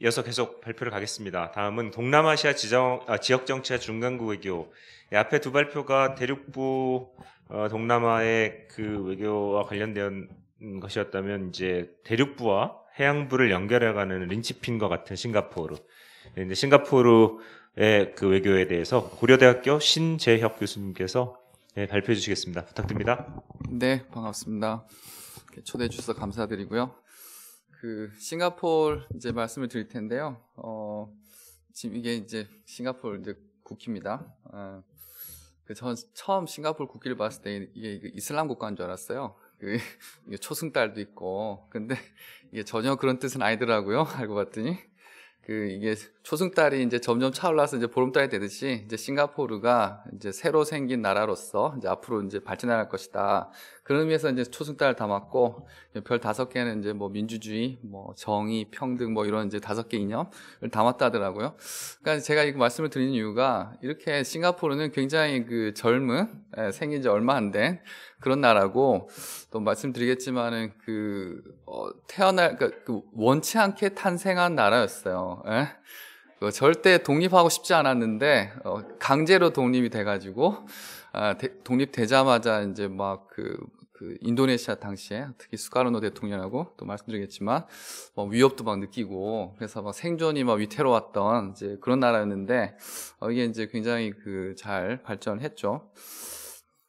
이어서 계속 발표를 가겠습니다. 다음은 동남아시아 지정, 아, 지역 정치와 중간국 외교. 앞에 두 발표가 대륙부 어, 동남아의 그 외교와 관련된 것이었다면 이제 대륙부와 해양부를 연결해가는 린치핀과 같은 싱가포르. 네, 이제 싱가포르의 그 외교에 대해서 고려대학교 신재혁 교수님께서 네, 발표해 주시겠습니다. 부탁드립니다. 네, 반갑습니다. 초대해 주셔서 감사드리고요. 그 싱가포르 이제 말씀을 드릴 텐데요. 어, 지금 이게 이제 싱가포르 이제 국기입니다. 어, 그전 처음 싱가포르 국기를 봤을 때 이게 그 이슬람 국가인 줄 알았어요. 그 초승달도 있고 근데 이게 전혀 그런 뜻은 아니더라고요. 알고 봤더니 그 이게 초승달이 이제 점점 차올라서 이제 보름달이 되듯이 이제 싱가포르가 이제 새로 생긴 나라로서 이제 앞으로 이제 발전할 것이다. 그런 의미에서 이제 초승달 담았고 별 다섯 개는 이제 뭐 민주주의, 뭐 정의, 평등 뭐 이런 이제 다섯 개 이념을 담았다더라고요. 그러니까 제가 이 말씀을 드리는 이유가 이렇게 싱가포르는 굉장히 그 젊은 예, 생긴 지 얼마 안 된 그런 나라고 또 말씀드리겠지만은 그 어, 태어날 그러니까 그 원치 않게 탄생한 나라였어요. 에? 예? 그 절대 독립하고 싶지 않았는데 어, 강제로 독립이 돼가지고 아, 독립되자마자 이제 막그 그 인도네시아 당시에 특히 수카르노 대통령하고 또 말씀드리겠지만 뭐 위협도 막 느끼고 그래서 막 생존이 막 위태로웠던 이제 그런 나라였는데 어 이게 이제 굉장히 그 잘 발전했죠.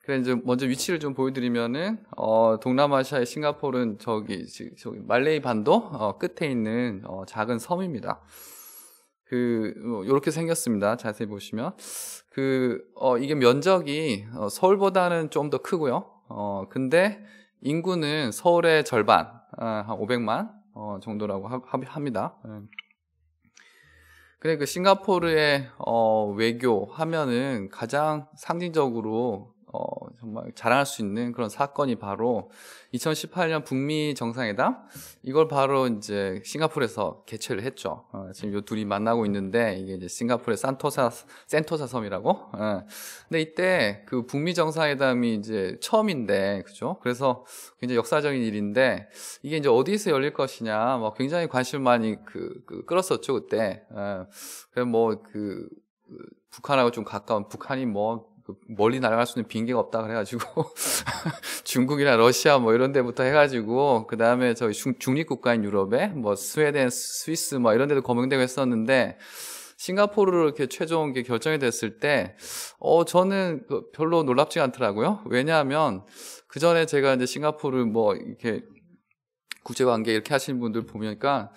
그래 이제 먼저 위치를 좀 보여드리면은 어 동남아시아의 싱가포르는 저기 저기 말레이 반도 어 끝에 있는 어 작은 섬입니다. 그 뭐 요렇게 생겼습니다. 자세히 보시면 그어 이게 면적이 어 서울보다는 좀 더 크고요. 어, 근데 인구는 서울의 절반, 아, 한 500만 어, 정도라고 하, 합니다. 예. 그래 그 싱가포르의 어, 외교 하면은 가장 상징적으로 어, 정말 자랑할 수 있는 그런 사건이 바로 2018년 북미 정상회담 이걸 바로 이제 싱가포르에서 개최를 했죠. 어, 지금 요 둘이 만나고 있는데 이게 이제 싱가포르의 산토사 센토사 섬이라고. 어. 근데 이때 그 북미 정상회담이 이제 처음인데 그죠? 그래서 굉장히 역사적인 일인데 이게 이제 어디서 열릴 것이냐 뭐 굉장히 관심 많이 그, 그 끌었었죠 그때. 어. 그래서 뭐그 그 북한하고 좀 가까운 북한이 뭐그 멀리 날아갈 수 있는 비행기가 없다 그래가지고 중국이나 러시아 뭐 이런 데부터 해가지고 그 다음에 저희 중립 국가인 유럽에 뭐 스웨덴, 스위스 뭐 이런 데도 거명되고 했었는데 싱가포르로 이렇게 최종 결정이 됐을 때, 어, 저는 그 별로 놀랍지 않더라고요. 왜냐하면 그 전에 제가 이제 싱가포르 뭐 이렇게 국제 관계 이렇게 하시는 분들 보니까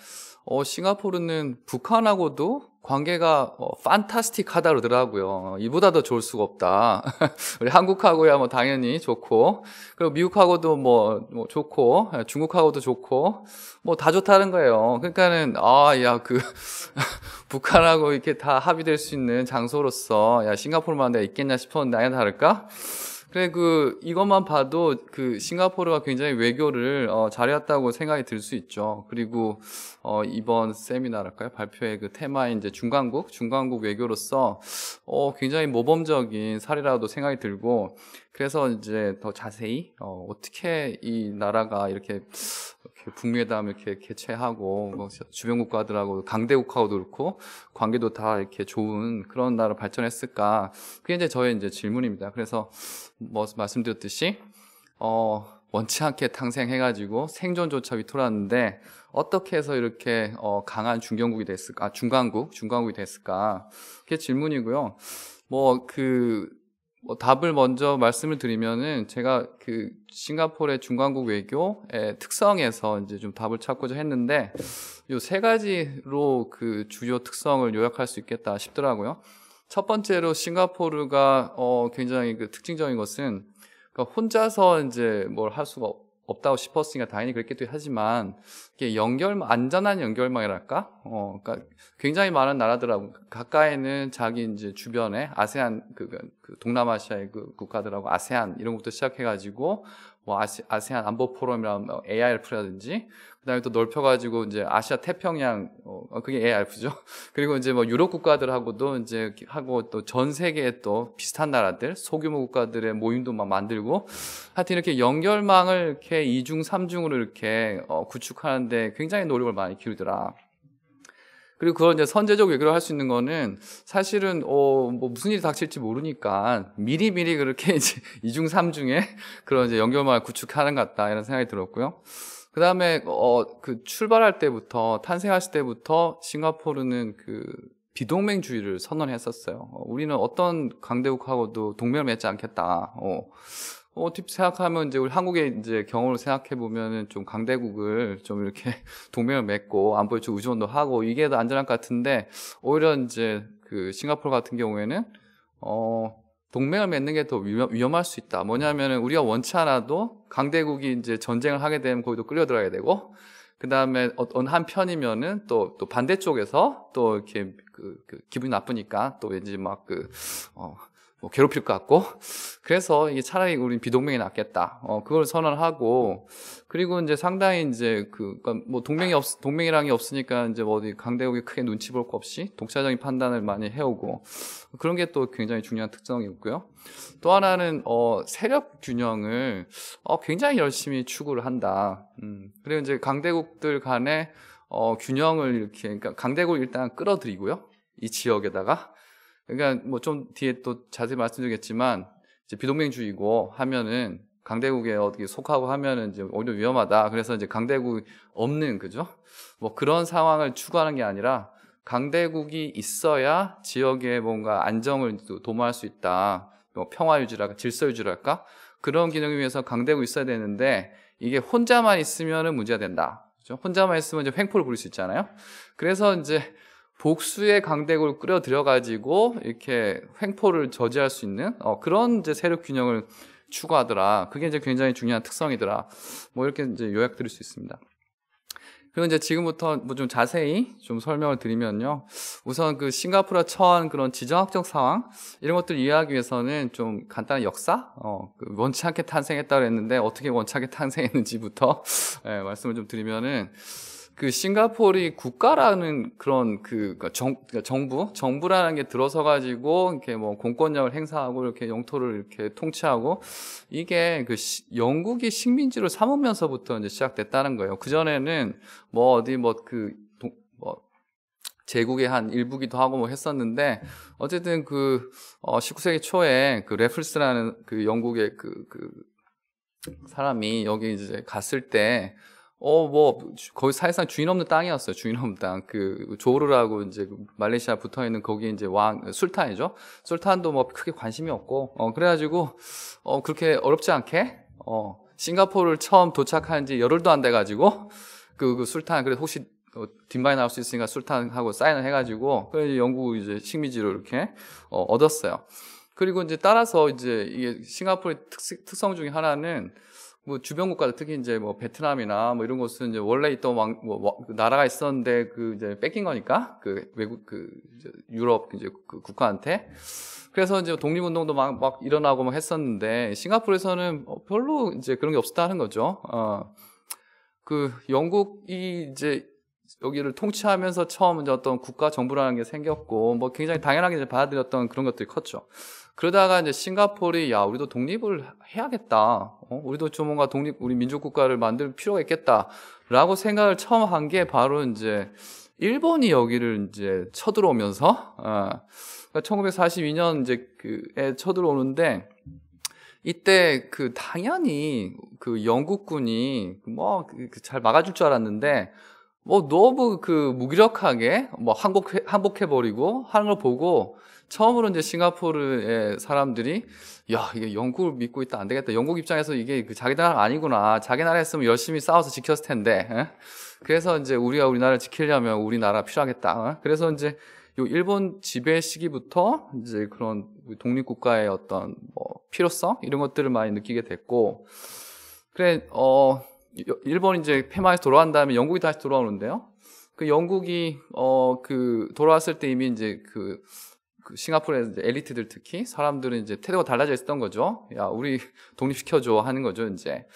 어, 싱가포르는 북한하고도 관계가 어, 판타스틱하다 그러더라고요. 이보다 더 좋을 수가 없다. 우리 한국하고야 뭐 당연히 좋고, 그리고 미국하고도 뭐, 뭐 좋고, 예, 중국하고도 좋고, 뭐 다 좋다는 거예요. 그러니까는 아, 야, 그 북한하고 이렇게 다 합의될 수 있는 장소로서 야 싱가포르만 내가 있겠냐 싶었는데 아예 다를까? 그래 그 이것만 봐도 그 싱가포르가 굉장히 외교를 어, 잘해왔다고 생각이 들 수 있죠. 그리고 어, 이번 세미나랄까요 발표의 그 테마인 이제 중간국 중간국 외교로서 어, 굉장히 모범적인 사례라도 생각이 들고 그래서 이제 더 자세히 어, 어떻게 이 나라가 이렇게 북미회담 이렇게 개최하고 뭐 주변 국가들하고 강대국하고도 그렇고 관계도 다 이렇게 좋은 그런 나라 발전했을까 그게 이제 저의 이제 질문입니다. 그래서 뭐 말씀드렸듯이 어 원치 않게 탄생해가지고 생존조차 위토랐는데 어떻게 해서 이렇게 어 강한 중견국이 됐을까? 아, 중간국 중간국이 됐을까? 그게 질문이고요. 뭐그 뭐 답을 먼저 말씀을 드리면은 제가 그 싱가포르의 중간국 외교의 특성에서 이제 좀 답을 찾고자 했는데 요 세 가지로 그 주요 특성을 요약할 수 있겠다 싶더라고요. 첫 번째로 싱가포르가 어 굉장히 그 특징적인 것은 그러니까 혼자서 이제 뭘 할 수가 없다고 싶었으니까 당연히 그랬기도 하지만 이게 연결 안전한 연결망이랄까? 어, 그러니까 굉장히 많은 나라들하고 가까이는 자기 이제 주변에 아세안 그, 그, 그 동남아시아의 그 국가들하고 아세안 이런 것도 시작해가지고 뭐 아시, 아세안 안보 포럼이랑 뭐 ARF라든지 그다음에 또 넓혀가지고 이제 아시아 태평양 어, 어 그게 ARF죠. 그리고 이제 뭐 유럽 국가들하고도 이제 하고 또 전 세계에 또 비슷한 나라들 소규모 국가들의 모임도 막 만들고 하여튼 이렇게 연결망을 이렇게 이중삼중으로 이렇게 어, 구축하는데 굉장히 노력을 많이 기울더라. 그리고 그걸 이제 선제적 얘기를할 수 있는 거는 사실은 어뭐 무슨 일이 닥칠지 모르니까 미리 미리 그렇게 이제 이중 삼중에 그런 이제 연결망을 구축하는 것 같다 이런 생각이 들었고요. 그다음에 어 그 출발할 때부터 탄생하실 때부터 싱가포르는 그 비동맹주의를 선언했었어요. 어, 우리는 어떤 강대국하고도 동맹을 맺지 않겠다. 어, 어떻 생각하면 이제 우리 한국의 이제 경우를 생각해 보면은 좀 강대국을 좀 이렇게 동맹을 맺고 안보 유치 의존도 하고 이게 더 안전할 것 같은데 오히려 이제 그 싱가포르 같은 경우에는 어 동맹을 맺는 게 더 위험, 할수 있다. 뭐냐면은 우리가 원치 않아도 강대국이 이제 전쟁을 하게 되면 거기도 끌려들어야 되고 그 다음에 어떤 한 편이면은 또, 또 반대쪽에서 또 이렇게 그, 그 기분이 나쁘니까 또 왠지 막 그, 어, 뭐 괴롭힐 것 같고 그래서 이게 차라리 우리 비동맹이 낫겠다. 어 그걸 선언하고 그리고 이제 상당히 이제 그뭐 그러니까 동맹이 없 동맹이랑이 없으니까 이제 뭐 어디 강대국이 크게 눈치 볼 거 없이 독자적인 판단을 많이 해오고 그런 게 또 굉장히 중요한 특성이고요. 있또 하나는 어 세력 균형을 어 굉장히 열심히 추구를 한다. 음 그리고 이제 강대국들 간에 어 균형을 이렇게 그러니까 강대국 일단 끌어들이고요. 이 지역에다가 그러니까 뭐 좀 뒤에 또 자세히 말씀드리겠지만 이제 비동맹주의고 하면은 강대국에 어떻게 속하고 하면은 이제 오히려 위험하다. 그래서 이제 강대국 없는 그죠? 뭐 그런 상황을 추구하는 게 아니라 강대국이 있어야 지역에 뭔가 안정을 도모할 수 있다. 뭐 평화 유지랄까, 질서 유지랄까 그런 기능을 위해서 강대국이 있어야 되는데 이게 혼자만 있으면은 문제가 된다. 그죠? 혼자만 있으면 이제 횡포를 부릴 수 있잖아요. 그래서 이제 복수의 강대국을 끌어 들여가지고 이렇게 횡포를 저지할 수 있는 어, 그런 이제 세력 균형을 추구하더라. 그게 이제 굉장히 중요한 특성이더라. 뭐 이렇게 이제 요약 드릴 수 있습니다. 그리고 이제 지금부터 뭐 좀 자세히 좀 설명을 드리면요. 우선 그싱가포르 처한 그런 지정학적 상황 이런 것들 이해하기 위해서는 좀 간단한 역사, 어, 그 원치 않게 탄생했다고 했는데 어떻게 원치 않게 탄생했는지부터 예, 말씀을 좀 드리면은 그 싱가포르이 국가라는 그런 그 그러니까 정, 그러니까 정부 정부라는 게 들어서 가지고 이렇게 뭐 공권력을 행사하고 이렇게 영토를 이렇게 통치하고 이게 그 시, 영국이 식민지로 삼으면서부터 이제 시작됐다는 거예요. 그 전에는 뭐 어디 뭐 그 뭐 제국의 한 일부기도 하고 뭐 했었는데 어쨌든 그 어, 19세기 초에 그 레플스라는 그 영국의 그그 그 사람이 여기 이제 갔을 때 어, 뭐, 거의 사실상 주인 없는 땅이었어요. 주인 없는 땅. 그, 조르라고 이제 말레이시아 붙어 있는 거기 이제 왕, 술탄이죠. 술탄도 뭐 크게 관심이 없고, 어, 그래가지고, 어, 그렇게 어렵지 않게, 어, 싱가포르를 처음 도착한 지 열흘도 안 돼가지고, 그, 그 술탄, 그래 혹시 어, 뒷바에 나올 수 있으니까 술탄하고 사인을 해가지고, 그래 이제 영국 이제 식민지로 이렇게, 어, 얻었어요. 그리고 이제 따라서 이제 이게 싱가포르의 특성 중에 하나는 뭐 주변 국가들 특히 이제 뭐 베트남이나 뭐 이런 곳은 이제 원래 있던 왕, 뭐, 그 나라가 있었는데 그 이제 뺏긴 거니까 그 외국 그 이제 유럽 이제 그 국가한테 그래서 이제 독립운동도 막, 막 일어나고 막 했었는데 싱가포르에서는 뭐 별로 이제 그런 게 없었다는 거죠. 어, 그 영국이 이제 여기를 통치하면서 처음 이제 어떤 국가 정부라는 게 생겼고 뭐 굉장히 당연하게 이제 받아들였던 그런 것들이 컸죠. 그러다가 이제 싱가폴이 야 우리도 독립을 해야겠다. 어? 우리도 좀 뭔가 독립 우리 민족 국가를 만들 필요가 있겠다라고 생각을 처음 한 게 바로 이제 일본이 여기를 이제 쳐들어오면서 어, 1942년 그러니까 이제 그에 쳐들어오는데 이때 그 당연히 그 영국군이 뭐잘 그, 그 막아줄 줄 알았는데 뭐 너무 그 무기력하게 뭐 항복해, 항복해버리고 하는 걸 보고 처음으로 이제 싱가포르의 사람들이 야 이게 영국을 믿고 있다 안 되겠다 영국 입장에서 이게 그 자기 나라 아니구나 자기 나라 했으면 열심히 싸워서 지켰을 텐데 에? 그래서 이제 우리가 우리나라를 지키려면 우리나라 필요하겠다 에? 그래서 이제 요 일본 지배 시기부터 이제 그런 독립 국가의 어떤 뭐 필요성 이런 것들을 많이 느끼게 됐고 그래 어 일본 이제 폐마에서 돌아간 다음에 영국이 다시 돌아오는데요. 그 영국이 어 그 돌아왔을 때 이미 이제 그 그싱가포르에서 엘리트들 특히 사람들은 이제 태도가 달라져 있었던 거죠. 야, 우리 독립시켜줘 하는 거죠, 이제.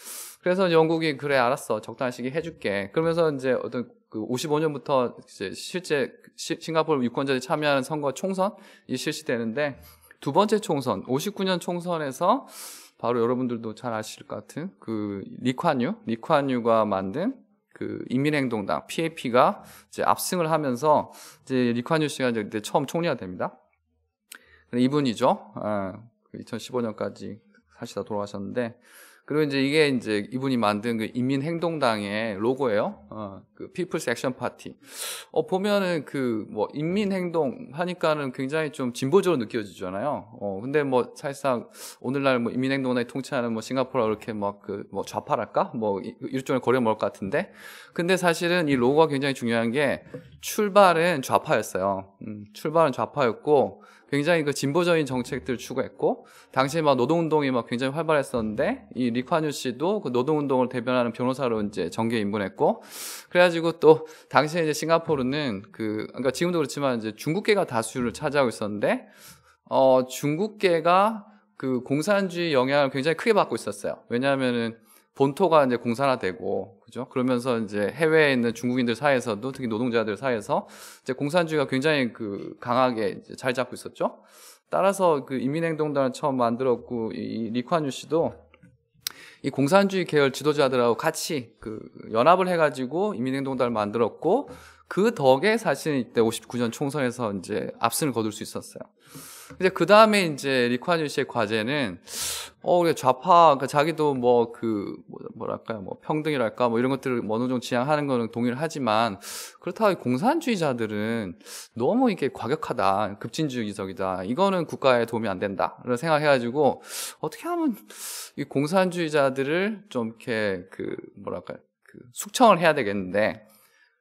그래서 영국이 그래, 알았어. 적당한 시기 해줄게. 그러면서 이제 어떤 그 55년부터 이제 실제 시, 싱가포르 유권자들이 참여하는 선거 총선이 실시되는데 두 번째 총선, 59년 총선에서 바로 여러분들도 잘 아실 것 같은 그 리콴유, 리콴유가 만든 그 인민행동당 PAP가 이제 압승을 하면서 이제 리콴유 씨가 이제 처음 총리가 됩니다. 이분이죠. 2015년까지 예. 그 사시다 돌아가셨는데 그리고 이제 이게 이제 이분이 만든 그 인민행동당의 로고예요. People's a 어, 그 피플스 액션 파티. 어 보면은 그 뭐 인민행동 하니까는 굉장히 좀 진보적으로 느껴지잖아요. 어 근데 뭐 사실상 오늘날 뭐 인민행동당이 통치하는 뭐 싱가포르 이렇게 막 그 뭐 좌파랄까 뭐 그 일종의 거려 먹을 것 같은데. 근데 사실은 이 로고가 굉장히 중요한 게 출발은 좌파였어요. 음, 출발은 좌파였고 굉장히 그 진보적인 정책들 을 추구했고 당시에 막 노동운동이 막 굉장히 활발했었는데 이리콰뉴 씨도 그 노동운동을 대변하는 변호사로 이제 정계 에 입문했고 그래가지고 또 당시에 이제 싱가포르는 그 그러니까 지금도 그렇지만 이제 중국계가 다수를 차지하고 있었는데 어 중국계가 그 공산주의 영향을 굉장히 크게 받고 있었어요. 왜냐하면은 본토가 이제 공산화되고 그죠? 그러면서 이제 해외에 있는 중국인들 사이에서도 특히 노동자들 사이에서 이제 공산주의가 굉장히 그 강하게 잘 잡고 있었죠. 따라서 그 인민행동단을 처음 만들었고 이 리콴유 씨도 이 공산주의 계열 지도자들하고 같이 그 연합을 해가지고 인민행동단을 만들었고 그 덕에 사실 이때 59년 총선에서 이제 압승을 거둘 수 있었어요. 이제 그 다음에 이제 리쿠아뉴 씨의 과제는 어 좌파 그러니까 자기도 뭐그 뭐, 뭐랄까요 뭐 평등이랄까 뭐 이런 것들을 뭐 어느 정도 지향하는 거는 동의를 하지만 그렇다고 공산주의자들은 너무 이게 과격하다 급진주의 적이다 이거는 국가에 도움이 안 된다. 이런 생각해가지고 어떻게 하면 이 공산주의자들을 좀 이렇게 그 뭐랄까 그 숙청을 해야 되겠는데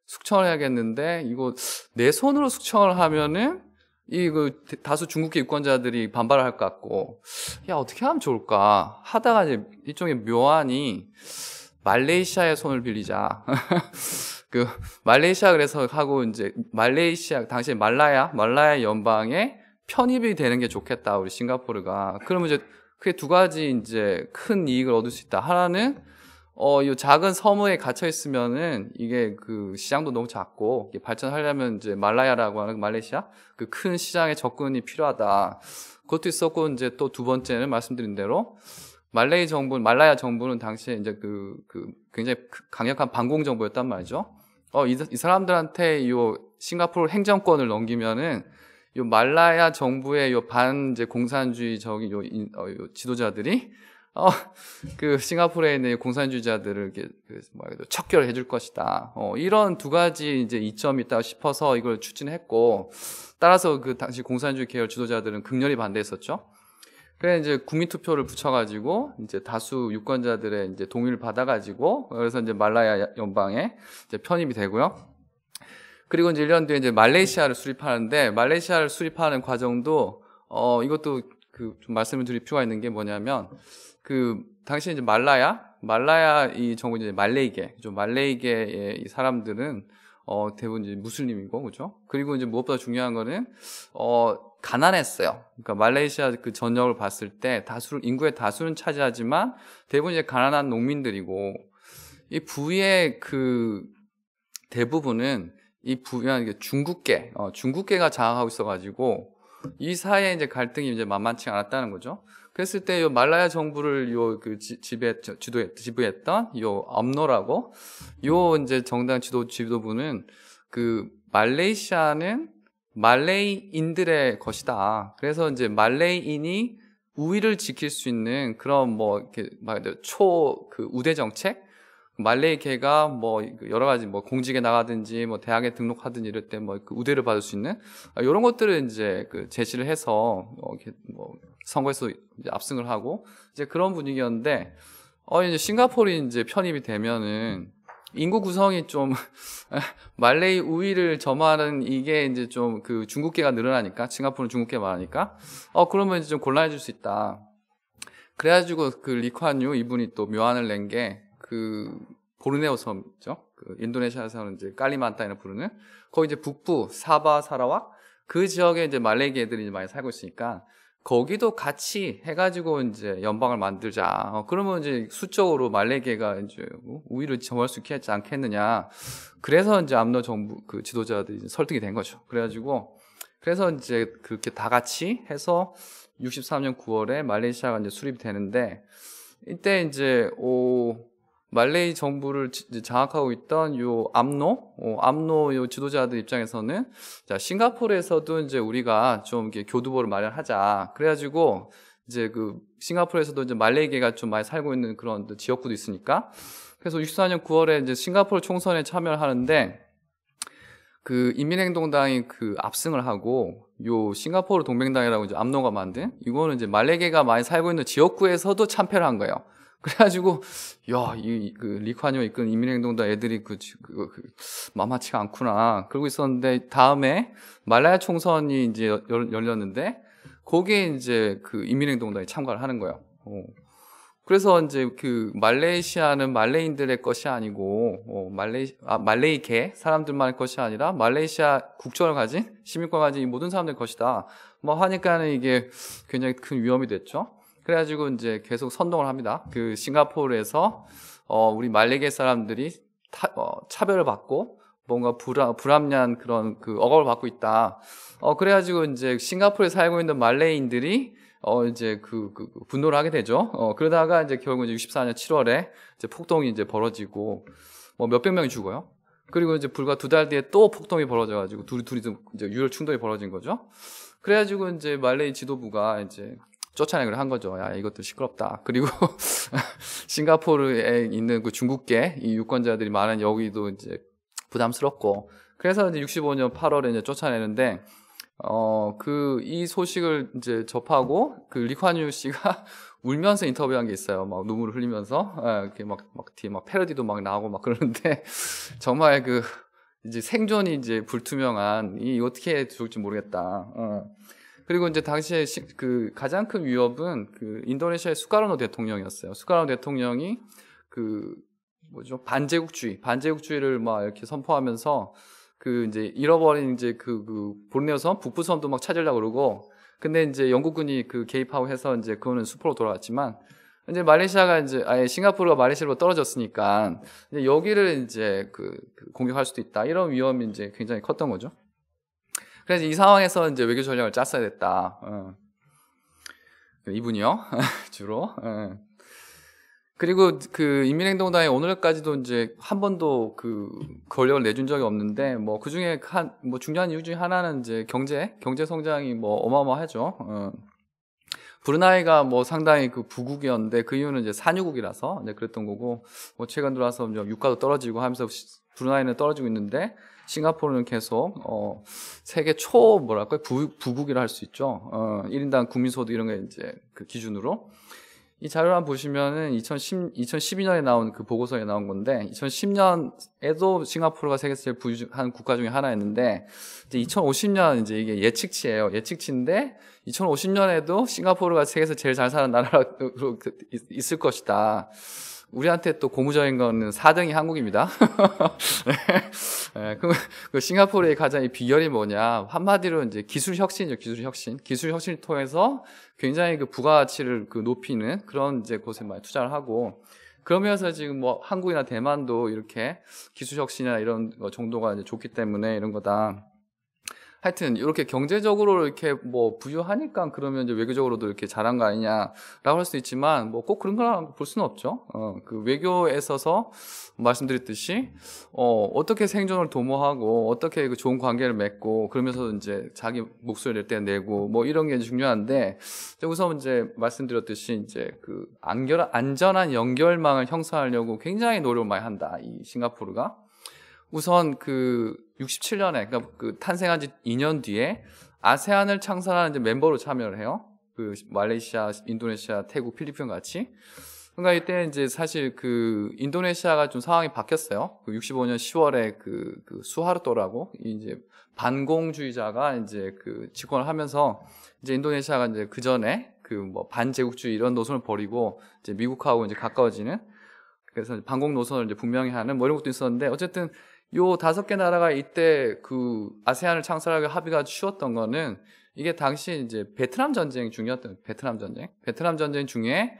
숙청을 해야겠는데 이거 내 손으로 숙청을 하면은 이그 다수 중국계 유권자들이 반발을 할 것 같고 야 어떻게 하면 좋을까 하다가 이제 일종의 묘안이 말레이시아의 손을 빌리자 그 말레이시아 그래서 하고 이제 말레이시아 당시 말라야 말라야 연방에 편입이 되는 게 좋겠다 우리 싱가포르가 그러면 이제 크게 두 가지 이제 큰 이익을 얻을 수 있다 하나는 어, 이 작은 섬에 갇혀 있으면은 이게 그 시장도 너무 작고 발전하려면 이제 말라야라고 하는 말레이시아 그 큰 시장에 접근이 필요하다. 그것도 있었고 이제 또 두 번째는 말씀드린 대로 말레이 정부, 말라야 정부는 당시에 이제 그, 그 굉장히 강력한 반공 정부였단 말이죠. 어, 이, 이 사람들한테 요 싱가포르 행정권을 넘기면은 요 말라야 정부의 요반 이제 공산주의적인 요, 인, 어, 요 지도자들이 어, 그 싱가포르에 있는 공산주의자들을 이렇게 그 뭐라 해도 척결해 줄 것이다. 어, 이런 두 가지 이제 이점이 있다 싶어서 이걸 추진했고 따라서 그 당시 공산주의 계열 지도자들은 극렬히 반대했었죠. 그래 이제 국민 투표를 붙여가지고 이제 다수 유권자들의 이제 동의를 받아가지고 그래서 이제 말라야 연방에 이제 편입이 되고요. 그리고 이제 1년 뒤에 이제 말레이시아를 수립하는데 말레이시아를 수립하는 과정도 어 이것도 그좀 말씀을 드릴 필요가 있는 게 뭐냐면 그 당시 이제 말라야 말라야 이 정부 이제 말레이계 좀 말레이계의 이 사람들은 어 대부분 이제 무슬림이고 그죠? 그리고 이제 무엇보다 중요한 거는 어 가난했어요. 그러니까 말레이시아 그 전역을 봤을 때 다수 인구의 다수는 차지하지만 대부분 이제 가난한 농민들이고 이 부의 그 대부분은 이 부위한 중국계, 어, 중국계가 장악하고 있어가지고 이 사이에 이제 갈등이 이제 만만치 않았다는 거죠. 그랬을 때 요 말라야 정부를 요 그 지배 지도에 지부했던 요 엄노라고 요 이제 정당 지도 지도부는 그 말레이시아는 말레이인들의 것이다. 그래서 이제 말레이인이 우위를 지킬 수 있는 그런 뭐 이렇게 말대 초그 우대 정책 말레이 개가 뭐 그 여러 가지 뭐 공직에 나가든지 뭐 대학에 등록하든지 이럴 때 뭐 그 우대를 받을 수 있는 이런 아, 것들을 이제 그 제시를 해서 뭐, 뭐 선거에서 이제 압승을 하고 이제 그런 분위기였는데 어 이제 싱가포르 이제 편입이 되면은 인구 구성이 좀 말레이 우위를 점하는 이게 이제 좀 그 중국계가 늘어나니까 싱가포르 중국계 많으니까 어 그러면 이제 좀 곤란해질 수 있다. 그래가지고 그 리콴유 이분이 또 묘안을 낸게 그 보르네오 섬이죠. 그 인도네시아에서는 이제 깔리만탄이라 부르는 거기 이제 북부 사바 사라와그 지역에 이제 말레이기 애들이 이제 많이 살고 있으니까 거기도 같이 해가지고 이제 연방을 만들자. 어, 그러면 이제 수적으로 말레이계가 이제 우위를 점할 수 있지 않겠느냐. 그래서 이제 암노 정부 그 지도자들이 설득이 된 거죠. 그래가지고 그래서 이제 그렇게 다 같이 해서 63년 9월에 말레이시아가 이제 수립되는데 이 이때 이제 오 말레이 정부를 장악하고 있던 요 암노, 어, 암노 요 지도자들 입장에서는 자 싱가포르에서도 이제 우리가 좀 이렇게 교두보를 마련하자. 그래가지고 이제 그 싱가포르에서도 이제 말레이계가 좀 많이 살고 있는 그런 지역구도 있으니까. 그래서 64년 9월에 이제 싱가포르 총선에 참여를 하는데 그 인민행동당이 그 압승을 하고 요 싱가포르 동맹당이라고 이제 암노가 만든 이거는 이제 말레이계가 많이 살고 있는 지역구에서도 참패를 한 거예요. 그래가지고 야이그 리쿠아니오 이끈 이민행동단 애들이 그, 그, 그, 그 마마치가 않구나 그러고 있었는데 다음에 말라야 총선이 이제 열, 열렸는데 거기에 이제 그이민행동단이 참가를 하는 거예요. 어. 그래서 이제 그 말레이시아는 말레인들의 것이 아니고 어, 말레이 아, 말레이계 사람들만의 것이 아니라 말레이시아 국적을 가진 시민권 가진 모든 사람들의 것이다. 뭐 하니까는 이게 굉장히 큰 위험이 됐죠. 그래가지고 이제 계속 선동을 합니다. 그 싱가포르에서 어, 우리 말레이계 사람들이 타, 어, 차별을 받고 뭔가 불합, 불합리한 그런 그 억압을 받고 있다. 어, 그래가지고 이제 싱가포르에 살고 있는 말레이인들이 어, 이제 그, 그, 그 분노를 하게 되죠. 어, 그러다가 이제 결국 이제 64년 7월에 이제 폭동이 이제 벌어지고 뭐 몇 백 명이 죽어요. 그리고 이제 불과 두 달 뒤에 또 폭동이 벌어져가지고 둘이 둘이 좀 이제 유혈 충돌이 벌어진 거죠. 그래가지고 이제 말레이 지도부가 이제 쫓아내기로 한 거죠. 야, 이것도 시끄럽다. 그리고 싱가포르에 있는 그 중국계 이 유권자들이 많은 여기도 이제 부담스럽고 그래서 이제 65년 8월에 이제 쫓아내는데 어그 이 소식을 이제 접하고 그 리콴유 씨가 울면서 인터뷰한 게 있어요. 막 눈물을 흘리면서 예, 이 막막뒤막 패러디도 막 나오고 막 그러는데 정말 그 이제 생존이 이제 불투명한 이 어떻게 죽을지 모르겠다. 어. 그리고 이제 당시에 시, 그 가장 큰 위협은 그 인도네시아의 수카르노 대통령이었어요. 수카르노 대통령이 그 뭐죠 반제국주의, 반제국주의를 막 이렇게 선포하면서 그 이제 잃어버린 이제 그, 그 본네오섬, 북부섬도 막 찾으려고 그러고 근데 이제 영국군이 그 개입하고 해서 이제 그거는 수포로 돌아갔지만 이제 말레이시아가 이제 아예 싱가포르가 말레이시아로 떨어졌으니까 이제 여기를 이제 그, 그 공격할 수도 있다 이런 위험이 이제 굉장히 컸던 거죠. 그래서 이 상황에서 이제 외교 전략을 짰어야 됐다. 어. 이분이요, 주로. 어. 그리고 그인민행동당이 오늘까지도 이제 한 번도 그 권력을 내준 적이 없는데 뭐그 중에 한 뭐 중요한 이유 중에 하나는 이제 경제 경제 성장이 뭐 어마어마하죠. 어. 브루나이가 뭐 상당히 그 부국이었는데 그 이유는 이제 산유국이라서 이제 그랬던 거고 뭐 최근 들어와서 좀 유가도 떨어지고 하면서 브루나이는 떨어지고 있는데 싱가포르는 계속 어, 세계 초 뭐랄까요 부, 부국이라 할 수 있죠. 어, 1인당 국민소득 이런 게 이제 그 기준으로 이 자료를 보시면은 2010, 2012년에 나온 그 보고서에 나온 건데 2010년에도 싱가포르가 세계에서 제일 부유한 국가 중에 하나였는데 이제 2050년 이제 이게 예측치예요. 예측치인데 2050년에도 싱가포르가 세계에서 제일 잘 사는 나라로 있을 것이다. 우리한테 또 고무적인 거는 4등이 한국입니다. 네, 네 그, 그 싱가포르의 가장 비결이 뭐냐 한마디로 이제 기술 혁신이죠 기술 혁신 기술 혁신을 통해서 굉장히 그 부가가치를 그 높이는 그런 이제 곳에 많이 투자를 하고 그러면서 지금 뭐 한국이나 대만도 이렇게 기술 혁신이나 이런 정도가 이제 좋기 때문에 이런 거다. 하여튼 이렇게 경제적으로 이렇게 뭐 부유하니까 그러면 이제 외교적으로도 이렇게 잘한 거 아니냐라고 할 수 있지만 뭐 꼭 그런 거라고 볼 수는 없죠. 어, 그 외교에 서서 말씀드렸듯이 어, 어떻게 생존을 도모하고 어떻게 그 좋은 관계를 맺고 그러면서 이제 자기 목소리를 때 내고 뭐 이런 게 중요한데 우선 이제 말씀드렸듯이 이제 그 안결, 안전한 연결망을 형성하려고 굉장히 노력을 많이 한다. 이 싱가포르가 우선 그 67년에 그러니까 그 탄생한 지 2년 뒤에 아세안을 창설하는 이제 멤버로 참여를 해요. 그 말레이시아, 인도네시아, 태국, 필리핀 같이. 그러니까 이때 이제 사실 그 인도네시아가 좀 상황이 바뀌었어요. 그 65년 10월에 그, 그 수하르토라고 이제 반공주의자가 이제 그 집권을 하면서 이제 인도네시아가 이제 그 전에 그 뭐 반제국주의 이런 노선을 버리고 이제 미국하고 이제 가까워지는 그래서 반공 노선을 이제 분명히 하는 뭐 이런 것도 있었는데 어쨌든 요 다섯 개 나라가 이때 그 아세안을 창설하기 합의가 쉬웠던 거는 이게 당시 이제 베트남 전쟁 중이었던 베트남 전쟁. 베트남 전쟁 중에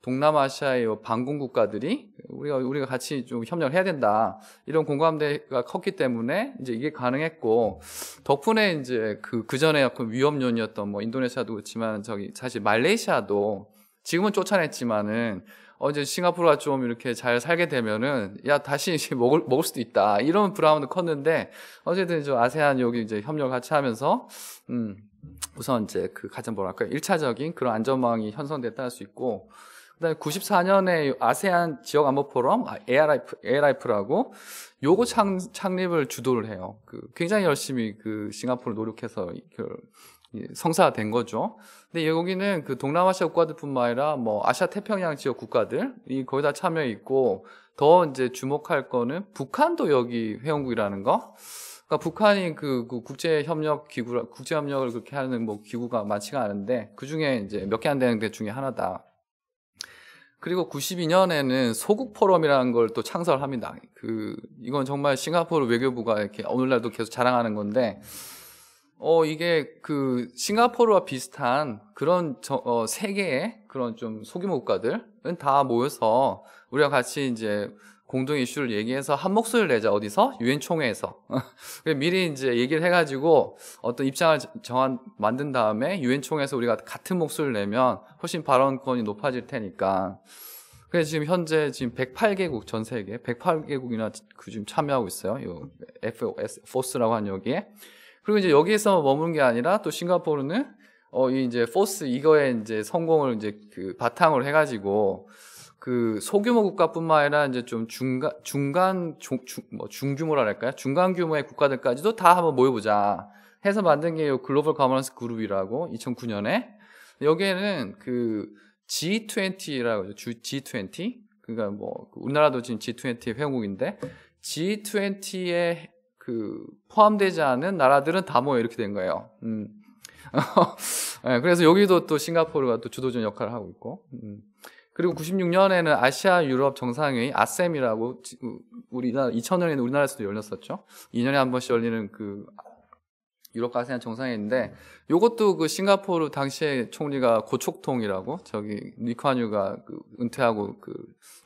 동남아시아의 반공 국가들이 우리가 우리가 같이 좀 협력을 해야 된다 이런 공감대가 컸기 때문에 이제 이게 가능했고 덕분에 이제 그그 그 전에 약간 위험 요인이었던 뭐 인도네시아도 그렇지만 저기 사실 말레이시아도 지금은 쫓아냈지만은 어제 싱가포르가 좀 이렇게 잘 살게 되면은 야 다시 이제 먹을 먹을 수도 있다 이런 브라운도 컸는데 어쨌든 저 아세안 여기 이제 협력 같이 하면서 음 우선 이제 그 가장 뭐랄까 1차적인 그런 안전망이 현성됐다할 수 있고 그다음에 94년에 아세안 지역 안보 포럼 ARIF, 아, ARIF라고 요거 창, 창립을 주도를 해요. 그 굉장히 열심히 그 싱가포르 노력해서 그 예, 성사된 거죠. 근데 여기는 그 동남아시아 국가들뿐만 아니라 뭐 아시아 태평양 지역 국가들이 거의 다 참여 있고 더 이제 주목할 거는 북한도 여기 회원국이라는 거. 그러니까 북한이 그, 그 국제 협력 기구 국제 협력을 그렇게 하는 뭐 기구가 많지가 않은데 그 중에 이제 몇 개 안 되는 데 중에 하나다. 그리고 92년에는 소국 포럼이라는 걸 또 창설합니다. 그 이건 정말 싱가포르 외교부가 이렇게 오늘날도 계속 자랑하는 건데 어, 이게 그 싱가포르와 비슷한 그런 저, 어, 세계의 그런 좀 소규모 국가들은 다 모여서 우리가 같이 이제 공동 이슈를 얘기해서 한 목소리를 내자 어디서 유엔 총회에서 미리 이제 얘기를 해가지고 어떤 입장을 정한 만든 다음에 유엔 총회에서 우리가 같은 목소리를 내면 훨씬 발언권이 높아질 테니까 그래서 지금 현재 지금 108개국 전 세계 108개국이나 그 지금 참여하고 있어요. 요 FOS 포스라고 하는 여기에 그리고 이제 여기에서 머무는 게 아니라 또 싱가포르는 어, 이 이제 포스 이거에 이제 성공을 이제 그 바탕으로 해가지고 그 소규모 국가뿐만 아니라 이제 좀 중간 중간 중, 중, 뭐 중규모랄까요? 중간 규모의 국가들까지도 다 한번 모여보자 해서 만든 게 글로벌 가머넌스 그룹이라고 2009년에 여기에는 그 G20라고 죠 G20 그러니까 뭐 그 우리나라도 지금 G20 의 회원국인데 G20의 그 포함되지 않은 나라들은 다 모여 이렇게 된 거예요. 음. 네, 그래서 여기도 또 싱가포르가 또 주도적 인 역할을 하고 있고. 음. 그리고 96년에는 아시아 유럽 정상회의 아셈이라고 우리나 2000년에는 우리나라에서도 열렸었죠. 2년에 한 번씩 열리는 그 유럽 아세안 정상회인데 요것도 그 싱가포르 당시에 총리가 고촉통이라고 저기 니콰뉴가 그 은퇴하고 그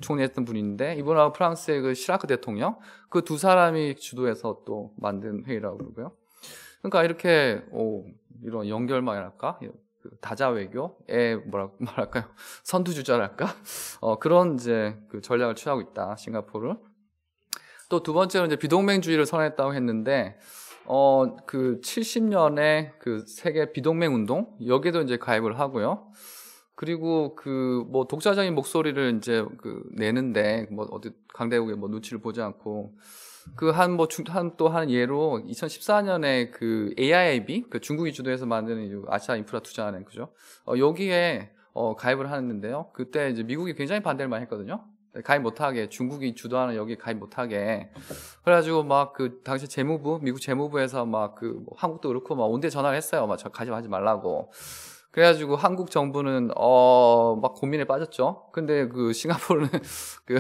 총리했던 분인데 이번하고 프랑스의 그 시라크 대통령 그 두 사람이 주도해서 또 만든 회의라고 그러고요. 그러니까 이렇게 오, 이런 연결망이랄까 그 다자 외교에 뭐라 말할까요 선두주자랄까 어, 그런 이제 그 전략을 취하고 있다 싱가포르. 또 두 번째로 이제 비동맹주의를 선언했다고 했는데 어, 그 70년에 그 세계 비동맹 운동 여기도 이제 가입을 하고요. 그리고 그 뭐 독자적인 목소리를 이제 그 내는데 뭐 어디 강대국의 뭐 눈치를 보지 않고 그 한뭐한 또한 뭐 예로 2014년에 그 AIIB 그 중국이 주도해서 만드는 아시아 인프라 투자은행 그죠? 어, 여기에 어, 가입을 하는데요. 그때 이제 미국이 굉장히 반대를 많이 했거든요. 가입 못하게 중국이 주도하는 여기 가입 못하게 그래가지고 막 그 당시 재무부 미국 재무부에서 막그 뭐 한국도 그렇고 막 온대 전화를 했어요 막저 가입하지 말라고 그래가지고 한국 정부는 어 막 고민에 빠졌죠 근데 그 싱가포르는 그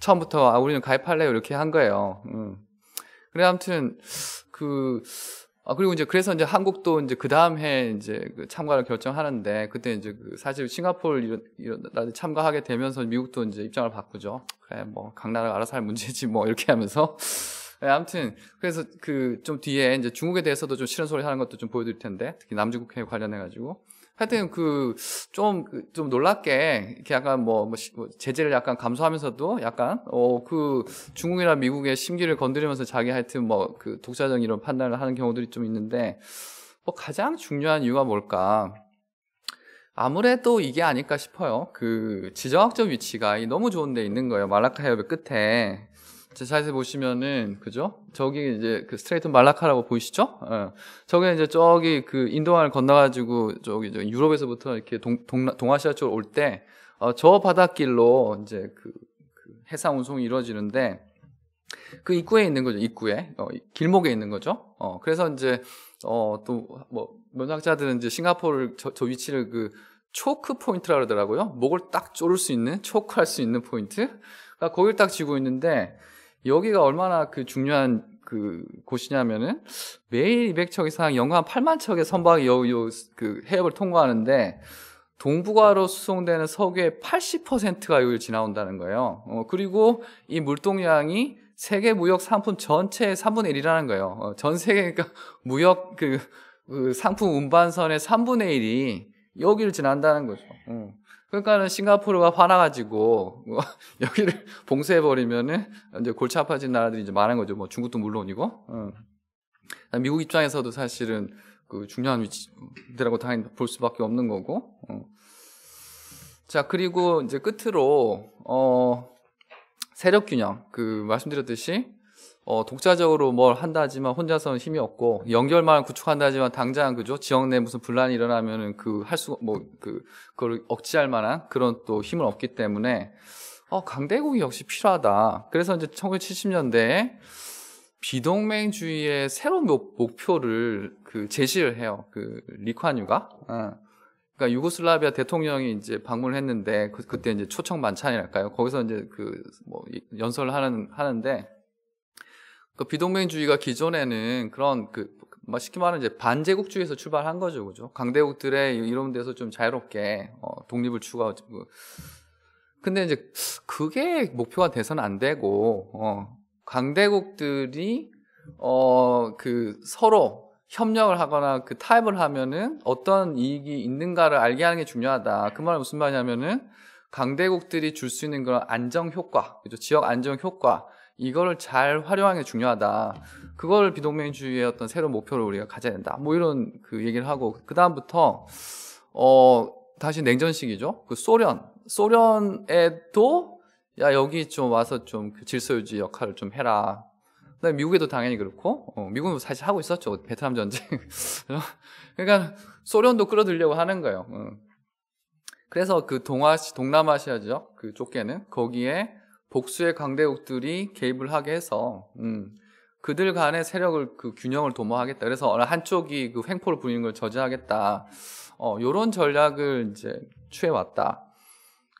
처음부터 아 우리는 가입할래요 이렇게 한 거예요 음. 그래 아무튼 그 아, 그리고 이제 그래서 이제 한국도 이제 그 다음 해 이제 그 참가를 결정하는데 그때 이제 그 사실 싱가포르 이런, 이런 나 참가하게 되면서 미국도 이제 입장을 바꾸죠. 그래, 뭐, 각 나라가 알아서 할 문제지 뭐 이렇게 하면서. 네, 아무튼 그래서 그 좀 뒤에 이제 중국에 대해서도 좀 싫은 소리 하는 것도 좀 보여드릴 텐데 특히 남중국해 관련해 가지고 하여튼 그 좀좀 그 좀 놀랍게 이렇게 약간 뭐, 뭐, 뭐 제재를 약간 감소하면서도 약간 어 그 중국이나 미국의 심기를 건드리면서 자기 하여튼 뭐 그 독자적 인 이런 판단을 하는 경우들이 좀 있는데 뭐 가장 중요한 이유가 뭘까? 아무래도 이게 아닐까 싶어요. 그 지정학적 위치가 너무 좋은 데 있는 거예요. 말라카 해협의 끝에. 제 자세히 보시면은 그죠? 저기 이제 그 스트레이트 말라카라고 보이시죠? 예. 저게 이제 저기 그 인도양을 건너가지고 저기 저 유럽에서부터 이렇게 동, 동, 아시아 쪽으로 올 때저 어, 바닷길로 이제 그, 그 해상 운송이 이루어지는데 그 입구에 있는 거죠. 입구에 어, 길목에 있는 거죠. 어, 그래서 이제 어, 또뭐 면학자들은 이제 싱가포르 저, 저 위치를 그 초크 포인트라 고 그러더라고요. 목을 딱 조를 수 있는 초크할 수 있는 포인트. 그러니까 거길 딱 쥐고 있는데 여기가 얼마나 그 중요한 그 곳이냐면은 매일 200척 이상 연간 8만 척의 선박이 여 요그 해협을 통과하는데 동북아로 수송되는 석유의 80%가 여기를 지나온다는 거예요. 어, 그리고 이 물동량이 세계 무역 상품 전체의 3분의 1이라는 거예요. 어, 전 세계 그 무역 그, 그 상품 운반선의 3분의 1이 여기를 지난다는 거죠. 어. 그러니까는 싱가포르가 화나가지고 뭐 여기를 봉쇄해 버리면은 이제 골치 아파진 나라들이 이제 많은 거죠. 뭐 중국도 물론이고 어. 미국 입장에서도 사실은 그 중요한 위치들하고 당연히 볼 수밖에 없는 거고. 어. 자 그리고 이제 끝으로 어 세력 균형 그 말씀드렸듯이 어, 독자적으로 뭘 한다지만 혼자서는 힘이 없고 연결만 구축한다지만 당장 그죠 지역 내 무슨 분란이 일어나면은 그할 수 뭐그 뭐 그, 그걸 억제할 만한 그런 또 힘은 없기 때문에 어, 강대국이 역시 필요하다. 그래서 이제 1970년대에 비동맹주의의 새로운 목표를 그 제시를 해요. 그 리콴유가. 어. 그니까 유고슬라비아 대통령이 이제 방문을 했는데 그, 그때 이제 초청 만찬이랄까요. 거기서 이제 그뭐 연설을 하는 하는데 그 비동맹주의가 기존에는 그런 그 뭐 쉽게 말하면 이제 반제국주의에서 출발한 거죠, 그죠? 강대국들의 이런 데서 좀 자유롭게 어, 독립을 추구하고. 근데 이제 그게 목표가 돼서는 안 되고, 어, 강대국들이 어, 그 서로 협력을 하거나 그 타협을 하면은 어떤 이익이 있는가를 알게 하는 게 중요하다. 그 말은 무슨 말이냐면은 강대국들이 줄 수 있는 그런 안정 효과, 그죠? 지역 안정 효과. 이거를 잘 활용하는 게 중요하다. 그걸 비동맹주의의 어떤 새로운 목표를 우리가 가져야 된다. 뭐 이런 그 얘기를 하고 그 다음부터 어 다시 냉전 시기죠. 그 소련 소련에도 야 여기 좀 와서 좀그 질서 유지 역할을 좀 해라. 그다음에 미국에도 당연히 그렇고 어, 미국은 사실 하고 있었죠 베트남 전쟁. 그러니까 소련도 끌어들려고 하는 거예요. 어. 그래서 그 동아시 동남아시아 죠역그 쪽에는 거기에 복수의 강대국들이 개입을 하게 해서 음, 그들 간의 세력을 그 균형을 도모하겠다. 그래서 어느 한쪽이 그 횡포를 부리는 걸 저지하겠다. 어, 요런 전략을 이제 취해 왔다.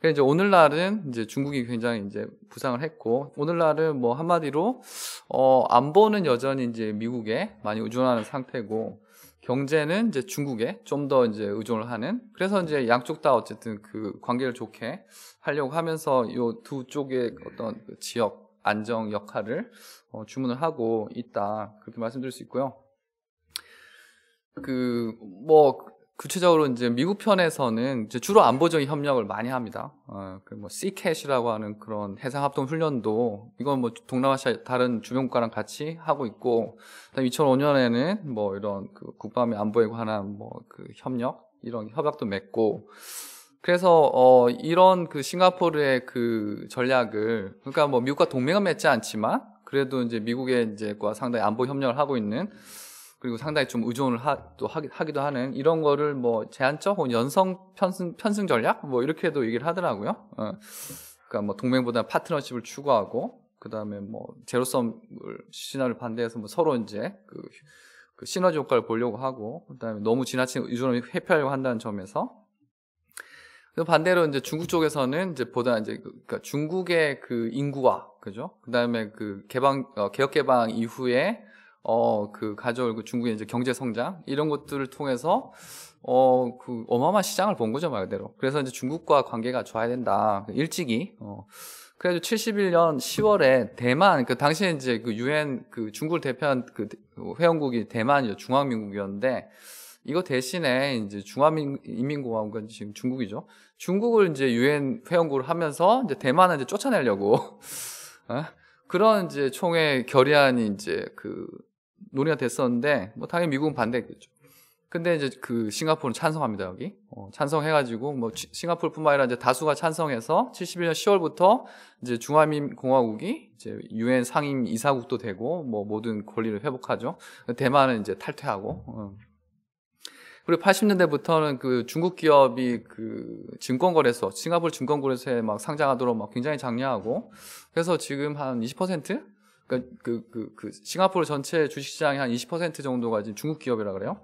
그래서 이제 오늘날은 이제 중국이 굉장히 이제 부상을 했고 오늘날은 뭐 한마디로 어, 안보는 여전히 이제 미국에 많이 의존하는 상태고 경제는 이제 중국에 좀 더 이제 의존을 하는 그래서 이제 양쪽 다 어쨌든 그 관계를 좋게 하려고 하면서 이 두 쪽의 어떤 그 지역 안정 역할을 어, 주문을 하고 있다 그렇게 말씀드릴 수 있고요. 그뭐 구체적으로 이제 미국 편에서는 이제 주로 안보적인 협력을 많이 합니다. 어, 그뭐 c 캐이라고 하는 그런 해상 합동 훈련도 이건 뭐 동남아시아 다른 주변 국가랑 같이 하고 있고, 그다음 2005년에는 뭐 이런 그 국방의 안보에 관한 뭐 그 협력 이런 협약도 맺고, 그래서 어, 이런 그 싱가포르의 그 전략을 그러니까 뭐 미국과 동맹은 맺지 않지만 그래도 이제 미국의 이제 과 상당히 안보 협력을 하고 있는. 그리고 상당히 좀 의존을 하, 또 하기, 하기도 하는 이런 거를 뭐 제한적 혹은 연성 편승, 편승 전략 뭐 이렇게도 얘기를 하더라고요. 어. 그러니까 뭐 동맹보다 파트너십을 추구하고 그 다음에 뭐 제로섬 을 신화를 반대해서 뭐 서로 이제 그, 그 시너지 효과를 보려고 하고 그 다음에 너무 지나친 의존을 회피하려고 한다는 점에서 그 반대로 이제 중국 쪽에서는 이제 보다 이제 그, 그러니까 중국의 그 인구와 그죠? 그다음에 그 개방 어, 개혁 개방 이후에 어, 그 가져올 그 중국의 이제 경제 성장 이런 것들을 통해서 어, 그 어마어마한 시장을 본 거죠, 말 그대로. 그래서 이제 중국과 관계가 좋아야 된다. 그 일찍이 어. 그래도 71년 10월에 대만 그 당시에 이제 그 유엔 그 중국을 대표한 그 회원국이 대만이죠. 중화민국이었는데 이거 대신에 이제 중화민민공화국은 지금 중국이죠. 중국을 이제 유엔 회원국을 하면서 이제 대만을 이제 쫓아내려고 어? 그런 이제 총회 결의안이 이제 그 논의가 됐었는데 뭐 당연히 미국은 반대했겠죠. 근데 이제 그 싱가포르는 찬성합니다 여기 어, 찬성해가지고 뭐 싱가포르뿐만 아니라 이제 다수가 찬성해서 71년 10월부터 이제 중화민 공화국이 이제 유엔 상임 이사국도 되고 뭐 모든 권리를 회복하죠 대만은 이제 탈퇴하고 어. 그리고 80년대부터는 그 중국 기업이 그 증권거래소 싱가포르 증권거래소에 막 상장하도록 막 굉장히 장려하고 그래서 지금 한20% 그러니까 그, 그, 그 싱가포르 전체 주식시장의 한 20% 정도가 지금 중국 기업이라 그래요.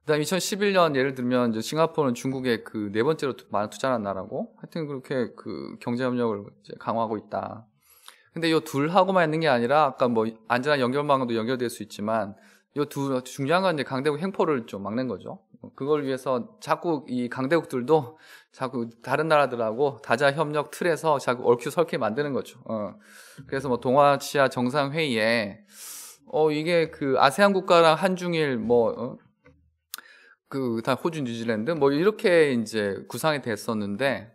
그다음 2011년 예를 들면 이제 싱가포르는 중국의 그 네 번째로 많은 투자한 나라고 하여튼 그렇게 그 경제 협력을 강화하고 있다. 근데 요 둘하고만 있는 게 아니라 아까 뭐 안전한 연결망도 연결될 수 있지만 요두 중요한 건 이제 강대국 행포를좀 막는 거죠. 그걸 위해서 자꾸 이 강대국들도 자꾸 다른 나라들하고 다자 협력 틀에서 자꾸 얼큐 설키 만드는 거죠. 어. 그래서 뭐 동아시아 정상 회의에 어 이게 그 아세안 국가랑 한중일 뭐 그다 어? 호주 뉴질랜드 뭐 이렇게 이제 구상이 됐었는데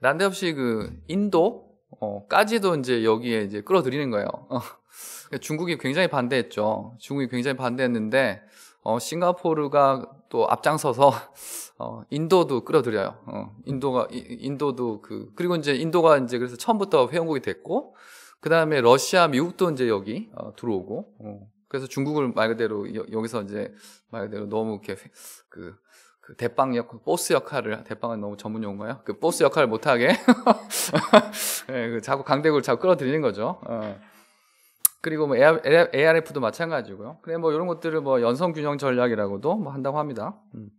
난데없이 그 인도 어, 까지도 이제 여기에 이제 끌어들이는 거예요. 어. 그러니까 중국이 굉장히 반대했죠. 중국이 굉장히 반대했는데 어, 싱가포르가 또 앞장서서 어, 인도도 끌어들여요. 어, 인도가 인도도 그 그리고 이제 인도가 이제 그래서 처음부터 회원국이 됐고 그 다음에 러시아, 미국도 이제 여기 어, 들어오고 어, 그래서 중국을 말 그대로 여, 여 기서 이제 말 그대로 너무 이렇게 그, 그 대빵 역, 보스 역할을 대빵은 너무 전문 용어예요그 보스 역할을 못하게 네, 그 자꾸 강대국을 자꾸 끌어들이는 거죠. 어. 그리고 뭐 AR, ARF도 마찬가지고요. 그래 뭐 이런 것들을 뭐 연성 균형 전략이라고도 뭐 한다고 합니다. 음.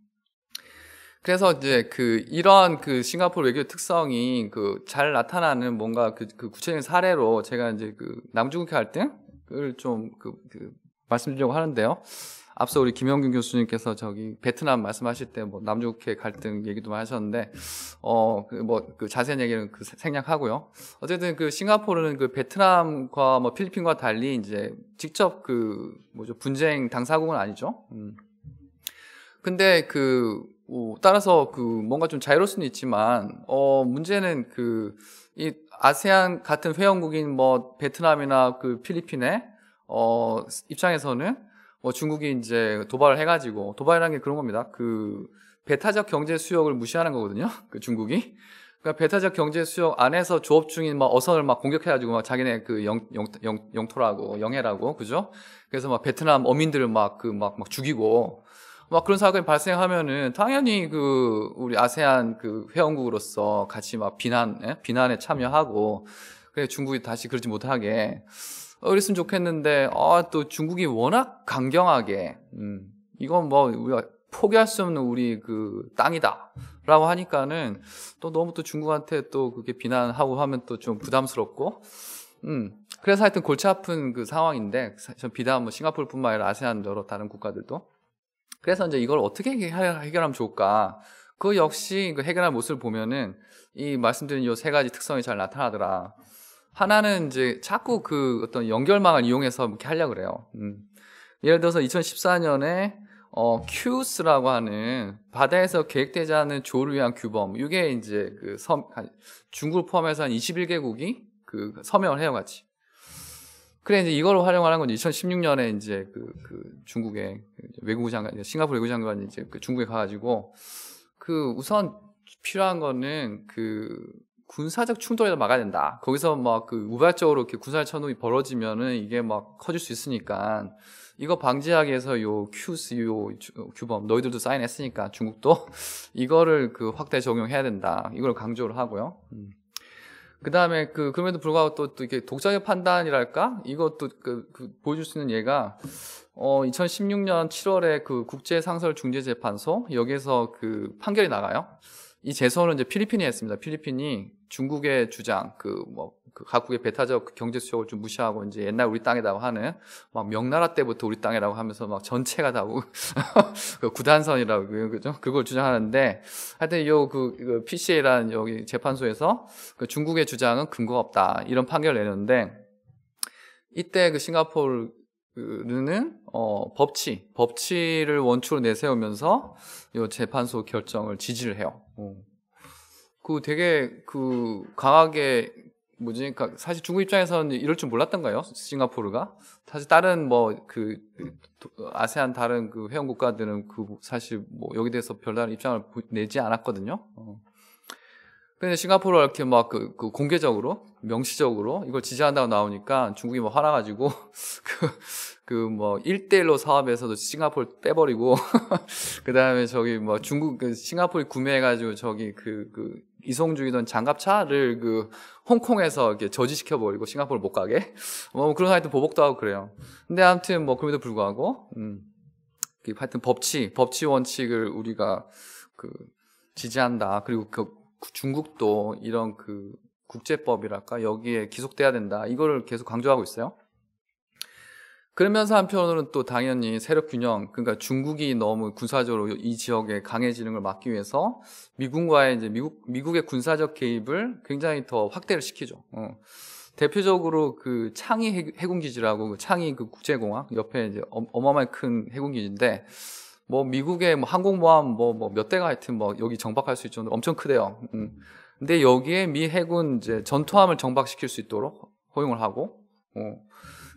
그래서 이제 그 이러한 그 싱가포르 외교 특성이 그 잘 나타나는 뭔가 그, 그, 구체적인 사례로 제가 이제 그 남중국해 갈등을 좀그 그 말씀드리려고 하는데요. 앞서 우리 김영균 교수님께서 저기 베트남 말씀하실 때 뭐 남중국해 갈등 얘기도 하셨는데 어뭐그 뭐 그 자세한 얘기는 그 생략하고요. 어쨌든 그 싱가포르는 그 베트남과 뭐 필리핀과 달리 이제 직접 그 뭐죠 분쟁 당사국은 아니죠. 음. 근데 그 어, 따라서 그 뭔가 좀 자유로울 수는 있지만 어 문제는 그이 아세안 같은 회원국인 뭐 베트남이나 그 필리핀의 어 입장에서는 뭐 중국이 이제 도발을 해가지고 도발이라는 게 그런 겁니다. 그 배타적 경제 수역을 무시하는 거거든요. 그 중국이. 그러니까 배타적 경제 수역 안에서 조업 중인 막 어선을 막 공격해가지고 막 자기네 그 영, 영, 영, 영토라고 영해라고 그죠? 그래서 막 베트남 어민들을 막그막막 그 죽이고 막 그런 사건이 발생하면은 당연히 그 우리 아세안 그 회원국으로서 같이 막 비난 예? 비난에 참여하고 그래 중국이 다시 그러지 못하게 그랬으면 좋겠는데 아또 중국이 워낙 강경하게 음 이건 뭐 우리가 포기할 수 없는 우리 그 땅이다라고 하니까는 또 너무 또 중국한테 또 그게 비난하고 하면 또 좀 부담스럽고 음 그래서 하여튼 골치 아픈 그 상황인데 전 비단 뭐 싱가포르뿐만 아니라 아세안 여러 다른 국가들도 그래서 이제 이걸 어떻게 해결하면 좋을까? 그 역시 그 해결할 모습을 보면은 이 말씀드린 요세 가지 특성이 잘 나타나더라. 하나는 이제 자꾸 그 어떤 연결망을 이용해서 뭐 이렇게 하려 고 그래요. 음. 예를 들어서 2014년에 어, 큐스라고 하는 바다에서 계획되지 않은 조를 위한 규범. 이게 이제 그 섬, 중국을 포함해서 한 21개국이 그 서명을 해요, 같이. 그래 이제 이걸 활용하는 건 2016년에 이제 그, 그 중국에 그 외국 장관 싱가포르 외국 장관이 이제 그 중국에 가가지고 그 우선 필요한 거는 그 군사적 충돌에서 막아야 된다. 거기서 막그 우발적으로 이렇게 군사 천후이 벌어지면은 이게 막 커질 수 있으니까 이거 방지하기 위해서 요 큐스 요 규범 너희들도 사인했으니까 중국도 이거를 그 확대 적용해야 된다. 이걸 강조를 하고요. 음. 그 다음에 그 그럼에도 불구하고 또, 또 이게 독자의 판단이랄까 이것도 그, 그 보여줄 수 있는 예가 어 2016년 7월에 그 국제 상설 중재 재판소 여기에서 그 판결이 나가요. 이 재소는 이제 필리핀이 했습니다. 필리핀이 중국의 주장 그뭐 그 각국의 배타적 그 경제 수역을 좀 무시하고 이제 옛날 우리 땅이라고 하는 막 명나라 때부터 우리 땅이라고 하면서 막 전체가 다 그 구단선이라고 그죠? 그걸 주장하는데 하여튼 요그 그, 그 PCA라는 여기 재판소에서 그 중국의 주장은 근거가 없다 이런 판결을 내는데 렸 이때 그 싱가포르 는 어, 법치, 법치를 원칙로 내세우면서 이 재판소 결정을 지지를 해요. 어. 그 되게 그 강하게 뭐지니까 사실 중국 입장에서는 이럴 줄 몰랐던가요? 싱가포르가 사실 다른 뭐 그 아세안 다른 그 회원 국가들은 그 사실 뭐 여기 대해서 별다른 입장을 내지 않았거든요. 어. 근데 싱가포르가 이렇게 막그 그 공개적으로 명시적으로 이걸 지지한다고 나오니까 중국이 뭐 화나가지고 그 그뭐 일대일로 사업에서도 싱가포르 빼버리고 그 다음에 저기 뭐 중국 그 싱가포르 구매해가지고 저기 그그 그, 그 이송 중이던 장갑차를 그 홍콩에서 이렇게 저지시켜 버리고 싱가포르 못 가게 뭐, 뭐 그런 하여튼 보복도 하고 그래요. 근데 아무튼 뭐 그럼에도 불구하고 음, 그 하여튼 법치 법치 원칙을 우리가 그 지지한다. 그리고 그 중국도 이런 그 국제법이랄까 여기에 기속돼야 된다. 이거를 계속 강조하고 있어요. 그러면서 한편으로는 또 당연히 세력 균형, 그러니까 중국이 너무 군사적으로 이 지역에 강해지는 걸 막기 위해서 미군과의 이제 미국 미국의 군사적 개입을 굉장히 더 확대를 시키죠. 어. 대표적으로 그창의 해군 기지라고 그창의그 국제공항 옆에 이제 어, 어마어마히 큰 해군 기지인데 뭐 미국의 뭐 항공모함 뭐뭐몇 대가 하여튼 뭐 여기 정박할 수있죠 엄청 크대요. 음. 근데 여기에 미 해군 이제 전투함을 정박시킬 수 있도록 허용을 하고 어.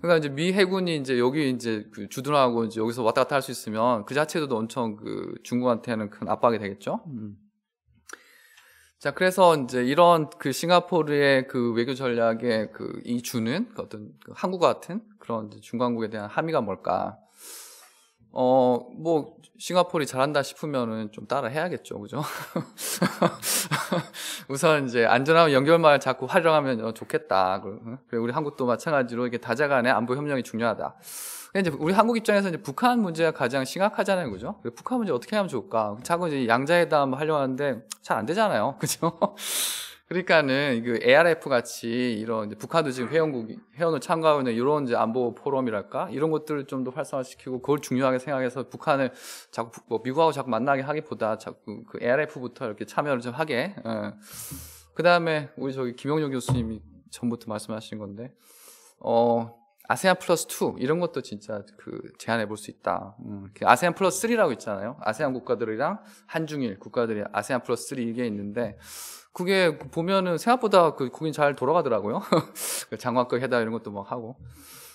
그러니까 이제 미 해군이 이제 여기 이제 그 주둔하고 이제 여기서 왔다 갔다 할 수 있으면 그 자체도 엄청 그 중국한테는 큰 압박이 되겠죠. 음. 자, 그래서 이제 이런 그 싱가포르의 그 외교 전략에그이 주는 그 어떤 그 한국 같은 그런 이제 중간국에 대한 함의가 뭘까? 어, 뭐, 싱가폴이 잘한다 싶으면은 좀 따라 해야겠죠. 그죠? 우선 이제 안전하고연결망을 자꾸 활용하면 어, 좋겠다. 그리고 우리 한국도 마찬가지로 이게 다자간의 안보 협력이 중요하다. 근데 이제 우리 한국 입장에서 이제 북한 문제가 가장 심각하잖아요. 그죠? 북한 문제 어떻게 하면 좋을까? 자꾸 이제 양자회담 하려고 하는데 잘 안 되잖아요. 그죠? 그러니까는 그 ARF 같이 이런 북한도 지금 회원국 회원을 참가하고 있는 이런 이제 안보 포럼이랄까 이런 것들을 좀 더 활성화시키고 그걸 중요하게 생각해서 북한을 자꾸 뭐 미국하고 자꾸 만나게 하기보다 자꾸 그 ARF부터 이렇게 참여를 좀 하게. 예. 그 다음에 우리 저기 김영룡 교수님이 전부터 말씀하신 건데 어 아세안 플러스 2 이런 것도 진짜 그 제안해 볼 수 있다. 음, 아세안 플러스 3라고 있잖아요. 아세안 국가들이랑 한중일 국가들이 아세안 플러스 3 이게 있는데 그게 보면은 생각보다 그 국인 잘 돌아가더라고요. 그 장관급 해담 이런 것도 막 하고.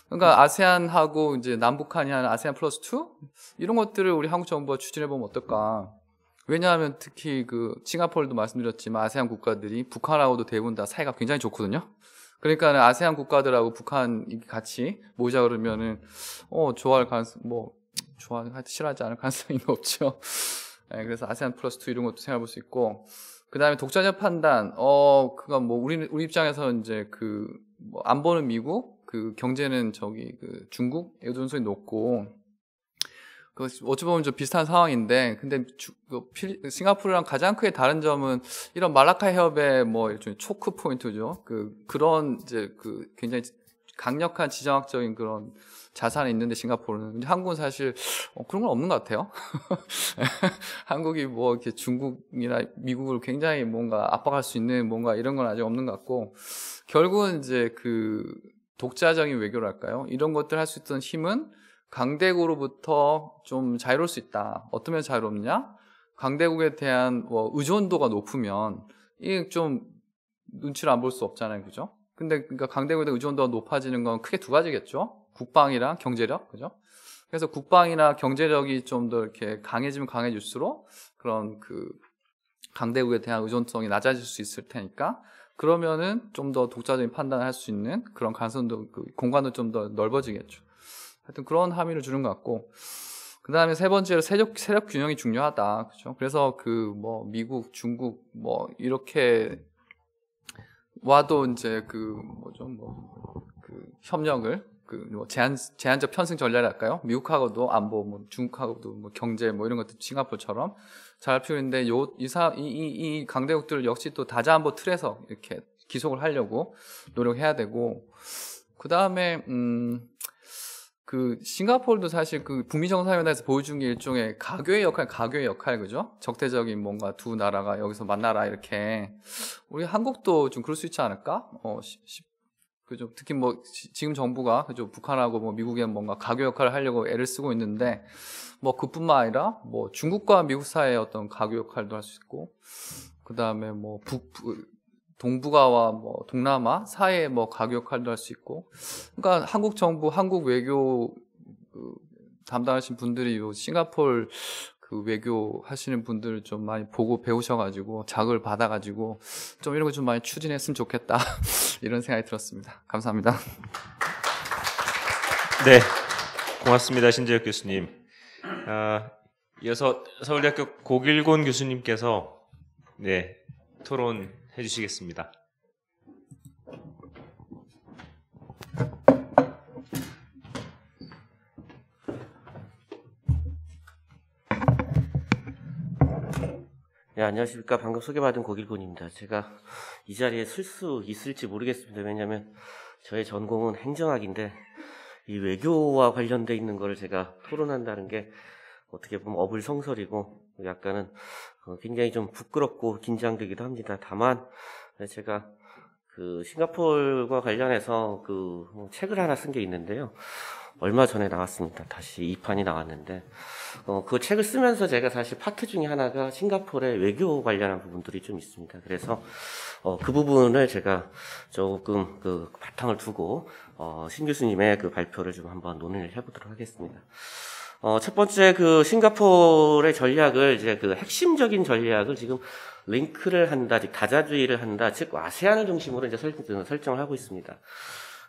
그러니까 아세안하고 이제 남북한이 하는 아세안 플러스 2 이런 것들을 우리 한국 정부가 추진해 보면 어떨까? 왜냐하면 특히 그 싱가포르도 말씀드렸지만 아세안 국가들이 북한하고도 대부분 다 사이가 굉장히 좋거든요. 그러니까 아세안 국가들하고 북한 같이 모자 그러면은 어 좋아할 가능성 뭐 좋아하지 싫어하지 않을 가능성이 없죠. 네, 그래서 아세안 플러스 2 이런 것도 생각해 볼 수 있고 그 다음에 독자적 판단, 어, 그건 뭐, 우리, 우리 입장에서 이제 그, 뭐안 보는 미국, 그 경제는 저기 그 중국? 의존성이 높고, 그 어찌 보면 좀 비슷한 상황인데, 근데 주, 그 필, 싱가포르랑 가장 크게 다른 점은 이런 말라카 협의 뭐 일종의 초크 포인트죠. 그 그런 이제 그 굉장히 강력한 지정학적인 그런 자산이 있는데 싱가포르는 근데 한국은 사실 어, 그런 건 없는 것 같아요. 한국이 뭐 이렇게 중국이나 미국을 굉장히 뭔가 압박할 수 있는 뭔가 이런 건 아직 없는 것 같고 결국은 이제 그 독자적인 외교랄까요? 이런 것들 할 수 있던 힘은 강대국으로부터 좀 자유로울 수 있다. 어떠면 자유롭냐? 강대국에 대한 뭐 의존도가 높으면 이게 좀 눈치를 안 볼 수 없잖아요, 그죠? 근데 그러니까 강대국의 의존도가 높아지는 건 크게 두 가지겠죠. 국방이랑 경제력, 그죠? 그래서 국방이나 경제력이 좀 더 이렇게 강해지면 강해질수록 그런 그 강대국에 대한 의존성이 낮아질 수 있을 테니까 그러면은 좀 더 독자적인 판단을 할 수 있는 그런 가능성도 그 공간도 좀 더 넓어지겠죠. 하여튼 그런 함의를 주는 것 같고 그 다음에 세 번째로 세력, 세력 균형이 중요하다. 그죠? 그래서 그 뭐 미국, 중국 뭐 이렇게 와도 이제 그 뭐죠 뭐그 협력을 그뭐 제한 제한적 편승 전략이랄까요? 미국하고도 안보, 뭐 중국하고도 뭐 경제 뭐 이런 것들 싱가포르처럼 잘 할필요있는데 요이사이이 이 강대국들 역시 또 다자안보 틀에서 이렇게 기속을 하려고 노력해야 되고 그 다음에 음. 그 싱가포르도 사실 그 북미 정상회담에서 보여준 게 일종의 가교의 역할, 가교의 역할 그죠? 적대적인 뭔가 두 나라가 여기서 만나라 이렇게 우리 한국도 좀 그럴 수 있지 않을까? 어, 그좀 특히 뭐 시, 지금 정부가 그좀 북한하고 뭐 미국에 뭔가 가교 역할을 하려고 애를 쓰고 있는데 뭐 그뿐만 아니라 뭐 중국과 미국 사이의 어떤 가교 역할도 할 수 있고 그 다음에 뭐 북, 동북아와 뭐 동남아 사이에뭐가격할도할 수 있고 그러니까 한국 정부 한국 외교 그 담당하신 분들이 요 싱가폴 그 외교 하시는 분들을 좀 많이 보고 배우셔가지고 자극을 받아가지고 좀 이런 거 좀 많이 추진했으면 좋겠다 이런 생각이 들었습니다. 감사합니다. 네, 고맙습니다 신재혁 교수님. 아, 이어서 서울대학교 고길곤 교수님께서 네 토론 해주시겠습니다. 네, 안녕하십니까. 방금 소개받은 고길곤입니다. 제가 이 자리에 설 수 있을지 모르겠습니다. 왜냐하면 저의 전공은 행정학인데 이 외교와 관련돼 있는 것을 제가 토론한다는 게 어떻게 보면 어불성설이고 약간은 어, 굉장히 좀 부끄럽고 긴장되기도 합니다. 다만 제가 그 싱가폴과 관련해서 그 뭐 책을 하나 쓴 게 있는데요. 얼마 전에 나왔습니다. 다시 2판이 나왔는데, 어, 그 책을 쓰면서 제가 사실 파트 중에 하나가 싱가포르의 외교 관련한 부분들이 좀 있습니다. 그래서, 어, 그 부분을 제가 조금 그 바탕을 두고, 어, 신 교수님의 그 발표를 좀 한번 논의를 해보도록 하겠습니다. 어, 첫 번째 그 싱가포르의 전략을 이제 그 핵심적인 전략을 지금 링크를 한다, 즉 다자주의를 한다, 즉 아세안을 중심으로 이제 설정을 하고 있습니다.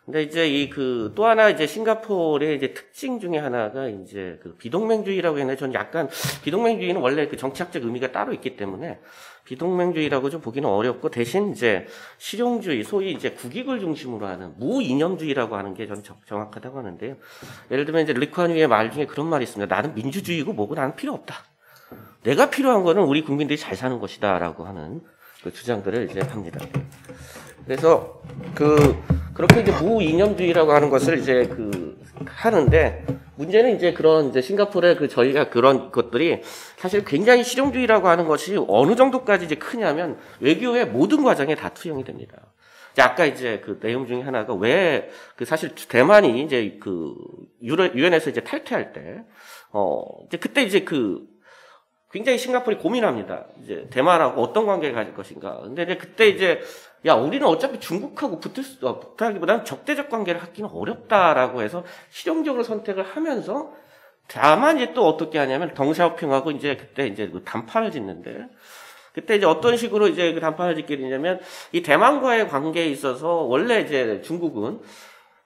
근데 그러니까 이제 이 그 또 하나 이제 싱가포르의 이제 특징 중에 하나가 이제 그 비동맹주의라고 했는데 저는 약간 비동맹주의는 원래 그 정치학적 의미가 따로 있기 때문에 비동맹주의라고 좀 보기는 어렵고 대신 이제 실용주의 소위 이제 국익을 중심으로 하는 무이념주의라고 하는 게 저는 정확하다고 하는데요. 예를 들면 이제 리쿠안위의 말 중에 그런 말이 있습니다. 나는 민주주의고 뭐고 나는 필요 없다. 내가 필요한 거는 우리 국민들이 잘 사는 것이다라고 하는 그 주장들을 이제 합니다. 그래서 그 그렇게 이제 무이념주의라고 하는 것을 이제 그 하는데 문제는 이제 그런 이제 싱가포르의 그 저희가 그런 것들이 사실 굉장히 실용주의라고 하는 것이 어느 정도까지 이제 크냐면 외교의 모든 과정에 다 투영이 됩니다. 아까 이제 그 내용 중에 하나가 왜 그 사실 대만이 이제 그 유엔에서 이제 탈퇴할 때 어 이제 그때 이제 그 굉장히 싱가폴이 고민합니다. 이제 대만하고 어떤 관계를 가질 것인가. 근데 이제 그때 이제 야 우리는 어차피 중국하고 붙을 수 어, 붙다기보다는 적대적 관계를 갖기는 어렵다라고 해서 실용적으로 선택을 하면서 다만 이제 또 어떻게 하냐면 덩샤오핑하고 이제 그때 이제 그 단판을 짓는데 그때 이제 어떤 식으로 이제 그 단판을 짓게 되냐면 이 대만과의 관계에 있어서 원래 이제 중국은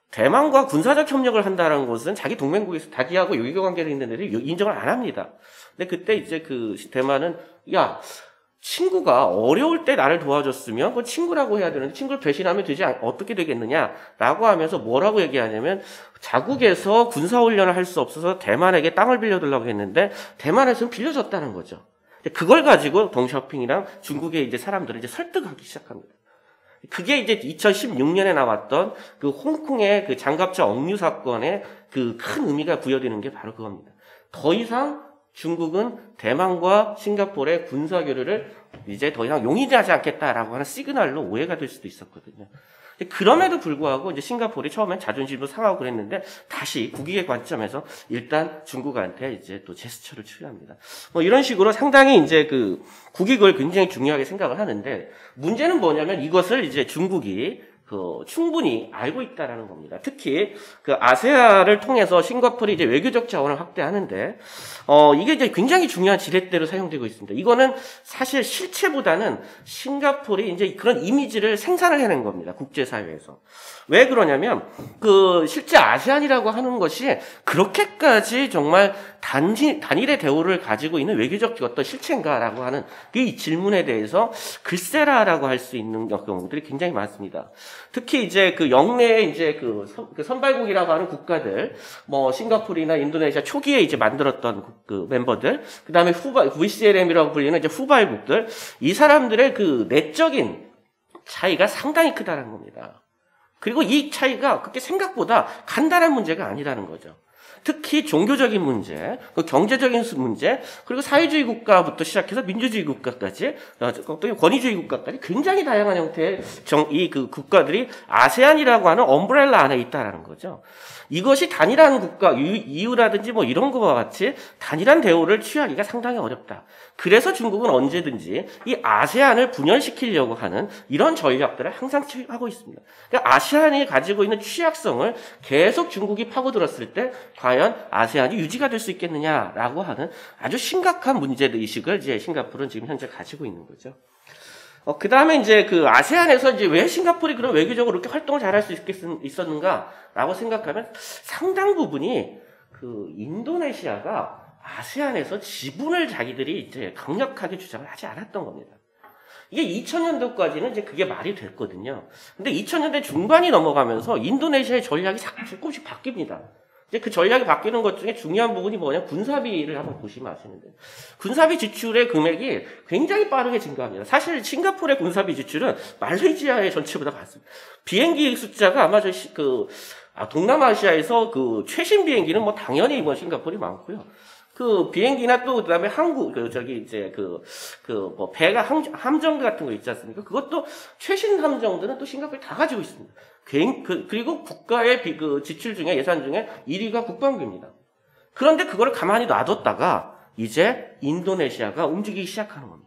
대만과 군사적 협력을 한다는 것은 자기 동맹국에서 자기하고 유교 관계를 있는 애들이 인정을 안 합니다. 근데 그때 이제 그 대만은 야 친구가 어려울 때 나를 도와줬으면 그 친구라고 해야 되는데 친구를 배신하면 되지 않, 어떻게 되겠느냐라고 하면서 뭐라고 얘기하냐면 자국에서 군사훈련을 할 수 없어서 대만에게 땅을 빌려달라고 했는데 대만에서는 빌려줬다는 거죠. 그걸 가지고 동샤핑이랑 중국의 이제 사람들을 이제 설득하기 시작합니다. 그게 이제 2016년에 나왔던 그 홍콩의 그 장갑차 억류 사건의 그큰 의미가 부여되는 게 바로 그겁니다. 더 이상 중국은 대만과 싱가포르의 군사 교류를 이제 더 이상 용인하지 않겠다라고 하는 시그널로 오해가 될 수도 있었거든요. 그럼에도 불구하고 이제 싱가포르 처음엔 자존심도 상하고 그랬는데 다시 국익의 관점에서 일단 중국한테 이제 또 제스처를 취합니다. 뭐 이런 식으로 상당히 이제 그 국익을 굉장히 중요하게 생각을 하는데 문제는 뭐냐면 이것을 이제 중국이 그 충분히 알고 있다라는 겁니다. 특히 그 아세아를 통해서 싱가포르 이제 외교적 자원을 확대하는데 어 이게 이제 굉장히 중요한 지렛대로 사용되고 있습니다. 이거는 사실 실체보다는 싱가포르이 제 그런 이미지를 생산을 해낸 겁니다. 국제 사회에서. 왜 그러냐면 그 실제 아세안이라고 하는 것이 그렇게까지 정말 단지, 단일의 대우를 가지고 있는 외교적 어떤 실체인가라고 하는 그 이 질문에 대해서 글쎄라라고 할 수 있는 경우들이 굉장히 많습니다. 특히 이제 그 영내에 이제 그, 선, 그 선발국이라고 하는 국가들, 뭐 싱가포르나 인도네시아 초기에 이제 만들었던 그 멤버들, 그 다음에 후발, VCLM이라고 불리는 이제 후발국들, 이 사람들의 그 내적인 차이가 상당히 크다는 겁니다. 그리고 이 차이가 그렇게 생각보다 간단한 문제가 아니라는 거죠. 특히 종교적인 문제, 그 경제적인 문제, 그리고 사회주의 국가부터 시작해서 민주주의 국가까지, 어, 또 권위주의 국가까지 굉장히 다양한 형태의 정, 이그 국가들이 아세안이라고 하는 엄브렐라 안에 있다라는 거죠. 이것이 단일한 국가 이유라든지 뭐 이런 것과 같이 단일한 대우를 취하기가 상당히 어렵다. 그래서 중국은 언제든지 이 아세안을 분열시키려고 하는 이런 전략들을 항상 취하고 있습니다. 그러니까 아세안이 가지고 있는 취약성을 계속 중국이 파고들었을 때 과연 아세안이 유지가 될 수 있겠느냐라고 하는 아주 심각한 문제의식을 이제 싱가포르는 지금 현재 가지고 있는 거죠. 어, 그 다음에 이제 그 아세안에서 이제 왜 싱가포르이 그런 외교적으로 이렇게 활동을 잘 할 수 있었는가라고 생각하면 상당 부분이 그 인도네시아가 아세안에서 지분을 자기들이 이제 강력하게 주장을 하지 않았던 겁니다. 이게 2000년도까지는 이제 그게 말이 됐거든요. 근데 2000년대 중반이 넘어가면서 인도네시아의 전략이 조금씩 바뀝니다. 이제 그 전략이 바뀌는 것 중에 중요한 부분이 뭐냐 군사비를 한번 보시면 아시는데 군사비 지출의 금액이 굉장히 빠르게 증가합니다. 사실 싱가포르의 군사비 지출은 말레이시아의 전체보다 많습니다. 비행기 숫자가 아마 저그 아, 동남아시아에서 그 최신 비행기는 뭐 당연히 이번 뭐 싱가포르이 많고요. 그 비행기나 또 그다음에 항구 그 저기 이제 그 그 뭐 배가 함, 함정 같은 거 있지 않습니까? 그것도 최신 함정들은 또 싱가포르 다 가지고 있습니다. 그, 그리고 국가의 비, 그 지출 중에 예산 중에 1위가 국방비입니다. 그런데 그걸 가만히 놔뒀다가 이제 인도네시아가 움직이기 시작하는 겁니다.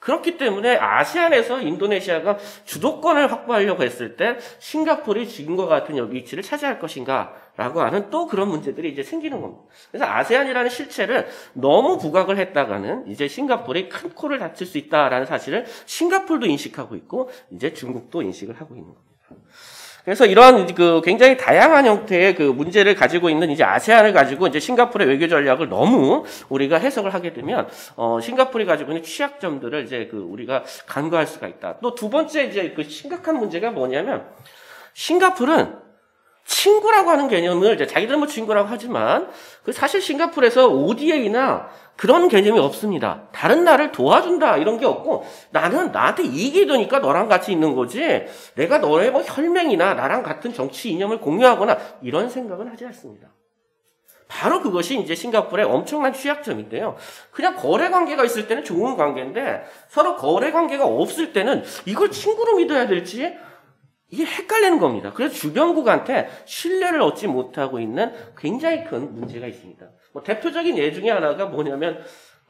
그렇기 때문에 아시안에서 인도네시아가 주도권을 확보하려고 했을 때 싱가포르이 지금과 같은 위치를 차지할 것인가 라고 하는 또 그런 문제들이 이제 생기는 겁니다. 그래서 아세안이라는 실체를 너무 부각을 했다가는 이제 싱가포르이 큰 코를 다칠 수 있다라는 사실을 싱가폴도 인식하고 있고 이제 중국도 인식을 하고 있는 겁니다. 그래서 이러한 그 굉장히 다양한 형태의 그 문제를 가지고 있는 이제 아세안을 가지고 이제 싱가포르의 외교 전략을 너무 우리가 해석을 하게 되면 어 싱가포르이 가지고 있는 취약점들을 이제 그 우리가 간과할 수가 있다. 또 두 번째 이제 그 심각한 문제가 뭐냐면 싱가포르는 친구라고 하는 개념을 이제 자기들 뭐 친구라고 하지만 그 사실 싱가포르에서 ODA나 그런 개념이 없습니다. 다른 나를 도와준다 이런 게 없고 나는 나한테 이익이 되니까 너랑 같이 있는 거지 내가 너의 뭐 혈맹이나 나랑 같은 정치 이념을 공유하거나 이런 생각은 하지 않습니다. 바로 그것이 이제 싱가포르의 엄청난 취약점인데요. 그냥 거래 관계가 있을 때는 좋은 관계인데 서로 거래 관계가 없을 때는 이걸 친구로 믿어야 될지 이게 헷갈리는 겁니다. 그래서 주변국한테 신뢰를 얻지 못하고 있는 굉장히 큰 문제가 있습니다. 뭐 대표적인 예 중에 하나가 뭐냐면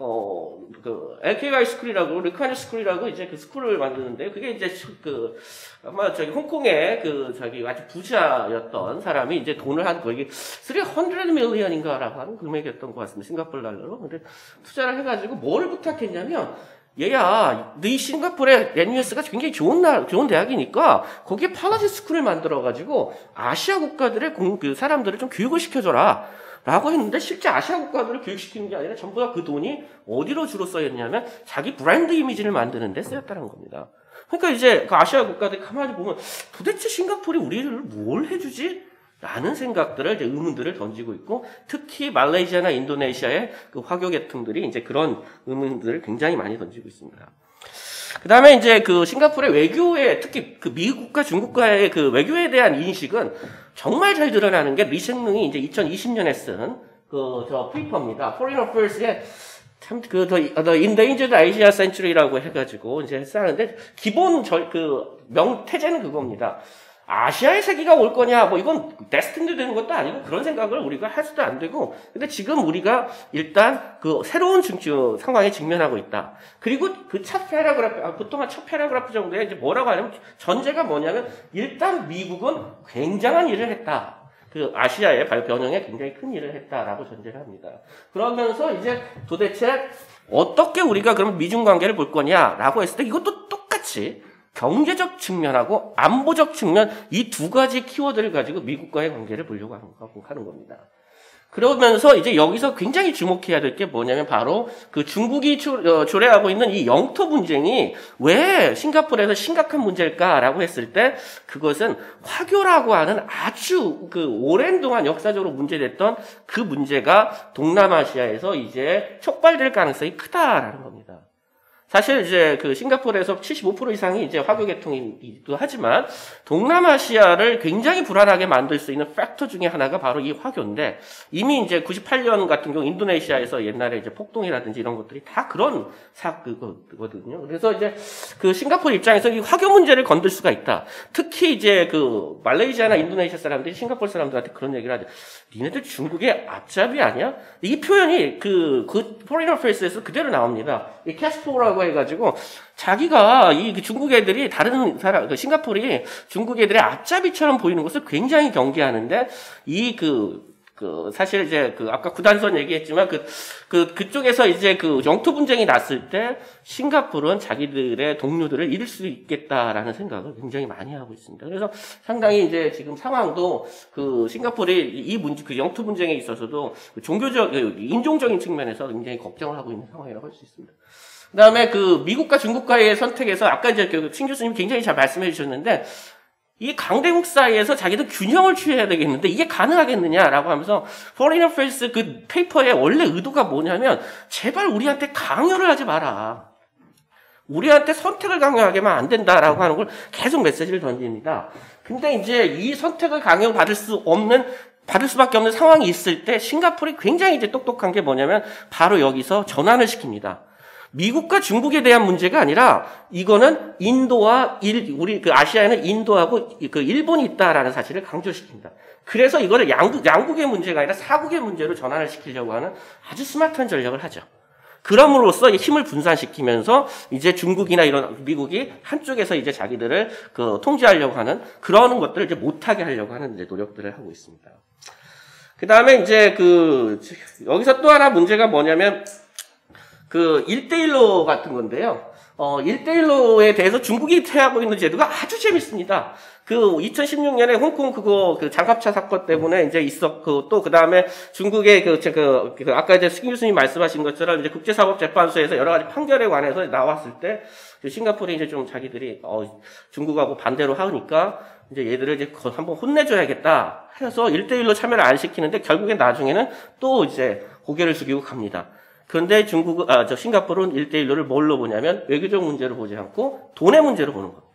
어, 그, LKY 스쿨이라고, 르카니 스쿨이라고 이제 그 스쿨을 만드는데, 그게 이제 그, 아마 저기 홍콩에 그, 저기 아주 부자였던 사람이 이제 돈을 한 거기 300 밀리언인가라고 하는 금액이었던 것 같습니다. 싱가폴 달러로. 근데 투자를 해가지고 뭘 부탁했냐면, 얘야, 너희 네 싱가포르에 NUS가 굉장히 좋은 날, 좋은 대학이니까 거기에 팔라지 스쿨을 만들어가지고 아시아 국가들의 공, 그 사람들을 좀 교육을 시켜줘라. 라고 했는데 실제 아시아 국가들을 교육시키는 게 아니라 전부 다 그 돈이 어디로 주로 써였냐면 자기 브랜드 이미지를 만드는데 쓰였다는 겁니다. 그러니까 이제 그 아시아 국가들 가만히 보면 도대체 싱가포르 우리를 뭘 해주지? 라는 생각들을 이제 의문들을 던지고 있고 특히 말레이시아나 인도네시아의 그 화교 계통들이 이제 그런 의문들을 굉장히 많이 던지고 있습니다. 그다음에 이제 그 싱가포르의 외교에 특히 그 미국과 중국과의 그 외교에 대한 인식은 정말 잘 드러나는 게 리생룽이 이제 2020년에 쓴 그저 페이퍼입니다. Foreign Affairs의 참그 더 인데인저드 아시아 센츄리라고 해가지고 이제 쓰는데 기본 절그 명태제는 그겁니다. 아시아의 세기가 올 거냐, 뭐 이건 데스틴드 되는 것도 아니고 그런 생각을 우리가 할 수도 안 되고, 근데 지금 우리가 일단 그 새로운 중증 상황에 직면하고 있다. 그리고 그 첫 패러그래프, 아, 보통 한첫 패러그래프 정도에 이제 뭐라고 하냐면 전제가 뭐냐면 일단 미국은 굉장한 일을 했다. 그 아시아의 변형에 굉장히 큰 일을 했다라고 전제를 합니다. 그러면서 이제 도대체 어떻게 우리가 그럼 미중 관계를 볼 거냐라고 했을 때 이것도 똑같이 경제적 측면하고 안보적 측면 이 두 가지 키워드를 가지고 미국과의 관계를 보려고 하는 겁니다. 그러면서 이제 여기서 굉장히 주목해야 될 게 뭐냐면 바로 그 중국이 어, 조례하고 있는 이 영토 분쟁이 왜 싱가포르에서 심각한 문제일까라고 했을 때 그것은 화교라고 하는 아주 그 오랜 동안 역사적으로 문제됐던 그 문제가 동남아시아에서 이제 촉발될 가능성이 크다라는 겁니다. 사실 이제 그 싱가포르에서 75% 이상이 이제 화교 계통이기도 하지만 동남아시아를 굉장히 불안하게 만들 수 있는 팩터 중에 하나가 바로 이 화교인데 이미 이제 98년 같은 경우 인도네시아에서 옛날에 이제 폭동이라든지 이런 것들이 다 그런 사그거든요. 그, 그래서 이제 그 싱가포르 입장에서 이 화교 문제를 건들 수가 있다. 특히 이제 그 말레이시아나 인도네시아 사람들이 싱가포르 사람들한테 그런 얘기를 하죠. 니네들 중국의 앞잡이 아니야? 이 표현이 그그 포리너 페이스에서 그대로 나옵니다. 이 캐스포라고 한다고 해가지고 자기가 이 그 중국 애들이 다른 사람, 그 싱가포르이 중국 애들의 앞잡이처럼 보이는 것을 굉장히 경계하는데 이 그 그 사실 이제 그 아까 구단선 얘기했지만 그그 그, 그 쪽에서 이제 그 영토 분쟁이 났을 때 싱가포르는 자기들의 동료들을 잃을 수 있겠다라는 생각을 굉장히 많이 하고 있습니다. 그래서 상당히 이제 지금 상황도 그 싱가포르의 이 문제 그 영토 분쟁에 있어서도 그 종교적 인종적인 측면에서 굉장히 걱정을 하고 있는 상황이라고 할 수 있습니다. 그다음에 그 미국과 중국과의 선택에서 아까 이제 그 신 교수님 굉장히 잘 말씀해 주셨는데 이 강대국 사이에서 자기도 균형을 취해야 되겠는데 이게 가능하겠느냐라고 하면서 Foreign Affairs 그 페이퍼의 원래 의도가 뭐냐면 제발 우리한테 강요를 하지 마라. 우리한테 선택을 강요하게만 안 된다라고 하는 걸 계속 메시지를 던집니다. 근데 이제 이 선택을 강요받을 수 없는 받을 수밖에 없는 상황이 있을 때 싱가폴이 굉장히 이제 똑똑한 게 뭐냐면 바로 여기서 전환을 시킵니다. 미국과 중국에 대한 문제가 아니라 이거는 인도와 일, 우리 그 아시아에는 인도하고 그 일본이 있다라는 사실을 강조시킵니다. 그래서 이거를 양국, 양국의 문제가 아니라 사국의 문제로 전환을 시키려고 하는 아주 스마트한 전략을 하죠. 그럼으로써 힘을 분산시키면서 이제 중국이나 이런 미국이 한쪽에서 이제 자기들을 그 통제하려고 하는 그런 것들을 이제 못하게 하려고 하는 이제 노력들을 하고 있습니다. 그 다음에 이제 그, 여기서 또 하나 문제가 뭐냐면 그 1대1로 같은 건데요. 어, 1대1로에 대해서 중국이 퇴하고 있는 제도가 아주 재밌습니다. 그 2016년에 홍콩 그거 그 장갑차 사건 때문에 이제 있었고 또 그다음에 중국의 그, 그, 그 아까 이제 승 교수님 말씀하신 것처럼 이제 국제사법재판소에서 여러 가지 판결에 관해서 나왔을 때 그 싱가포르 이제 좀 자기들이 어, 중국하고 반대로 하니까 이제 얘들을 이제 한번 혼내줘야겠다 해서 1대1로 참여를 안 시키는데 결국에 나중에는 또 이제 고개를 숙이고 갑니다. 그런데 중국, 아, 저 싱가포르는 일대일로를 뭘로 보냐면 외교적 문제로 보지 않고 돈의 문제로 보는 겁니다.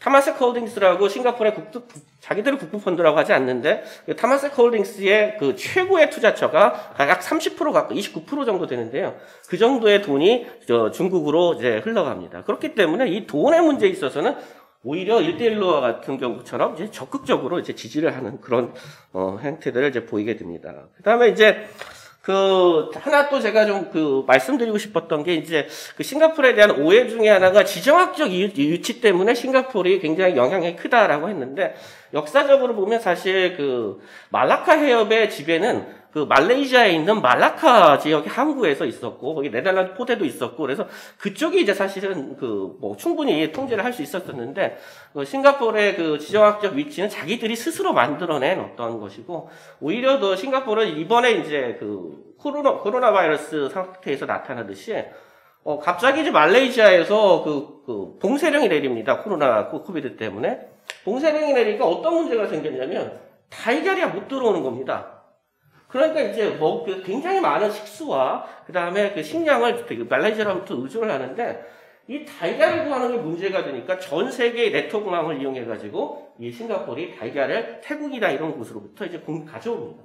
타마세크 홀딩스라고 싱가포르의 국부, 자기들을 국부 펀드라고 하지 않는데 타마세크 그 홀딩스의 그 최고의 투자처가 약 30%가까29% 정도 되는데요. 그 정도의 돈이 중국으로 이제 흘러갑니다. 그렇기 때문에 이 돈의 문제에 있어서는 오히려 일대일로와 같은 경우처럼 이제 적극적으로 이제 지지를 하는 그런 어, 행태들을 이제 보이게 됩니다. 그다음에 이제 그 하나 또 제가 좀 그 말씀드리고 싶었던 게 이제 그 싱가포르에 대한 오해 중에 하나가 지정학적 유치 때문에 싱가포르이 굉장히 영향이 크다라고 했는데 역사적으로 보면 사실 그 말라카 해협의 지배는 그 말레이시아에 있는 말라카 지역의 항구에서 있었고 거기 네덜란드 포대도 있었고 그래서 그쪽이 이제 사실은 그 뭐 충분히 통제를 할 수 있었었는데 그 싱가포르의 그 지정학적 위치는 자기들이 스스로 만들어낸 어떤 것이고 오히려 더 싱가포르는 이번에 이제 그 코로나 코로나 바이러스 상태에서 나타나듯이 어, 갑자기 이제 말레이시아에서 그, 그, 봉쇄령이 내립니다. 코로나, 코비드 때문에. 봉쇄령이 내리니까 어떤 문제가 생겼냐면, 달걀이못 들어오는 겁니다. 그러니까 이제 뭐 그 굉장히 많은 식수와 그다음에 그 식량을 그 말레이시아로부터 의존을 하는데 이 달걀을 구하는 게 문제가 되니까 전 세계의 네트워크 망을 이용해 가지고 이 싱가포르이 달걀을 태국이나 이런 곳으로부터 이제 가져옵니다.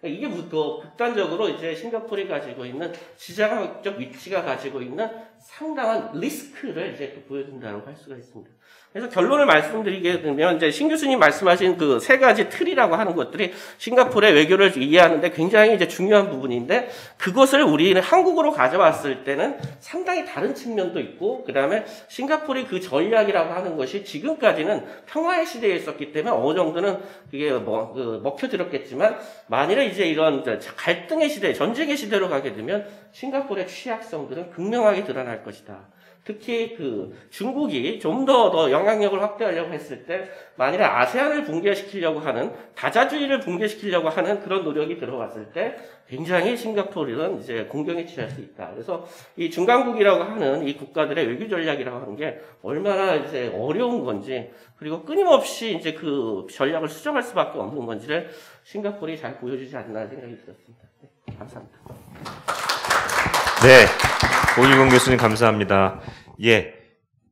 그러니까 이게 또 극단적으로 이제 싱가포르이 가지고 있는 지정학적 위치가 가지고 있는 상당한 리스크를 이제 그 보여준다고 할 수가 있습니다. 그래서 결론을 말씀드리게 되면 이제 신 교수님 말씀하신 그 세 가지 틀이라고 하는 것들이 싱가포르의 외교를 이해하는데 굉장히 이제 중요한 부분인데 그것을 우리는 한국으로 가져왔을 때는 상당히 다른 측면도 있고 그다음에 싱가포르의 그 전략이라고 하는 것이 지금까지는 평화의 시대에 있었기 때문에 어느 정도는 그게 뭐, 그 먹혀들었겠지만 만일에 이제 이런 갈등의 시대, 전쟁의 시대로 가게 되면 싱가포르의 취약성들은 극명하게 드러날 것이다. 특히 그 중국이 좀 더 더 영향력을 확대하려고 했을 때 만일 아세안을 붕괴시키려고 하는 다자주의를 붕괴시키려고 하는 그런 노력이 들어갔을 때 굉장히 싱가포르는 이제 공격에취할수 있다. 그래서 이 중간국이라고 하는 이 국가들의 외교 전략이라고 하는 게 얼마나 이제 어려운 건지 그리고 끊임없이 이제 그 전략을 수정할 수밖에 없는 건지를 싱가포르이 잘 보여주지 않나 생각이 들었습니다. 네, 감사합니다. 네. 오일공 교수님 감사합니다. 예.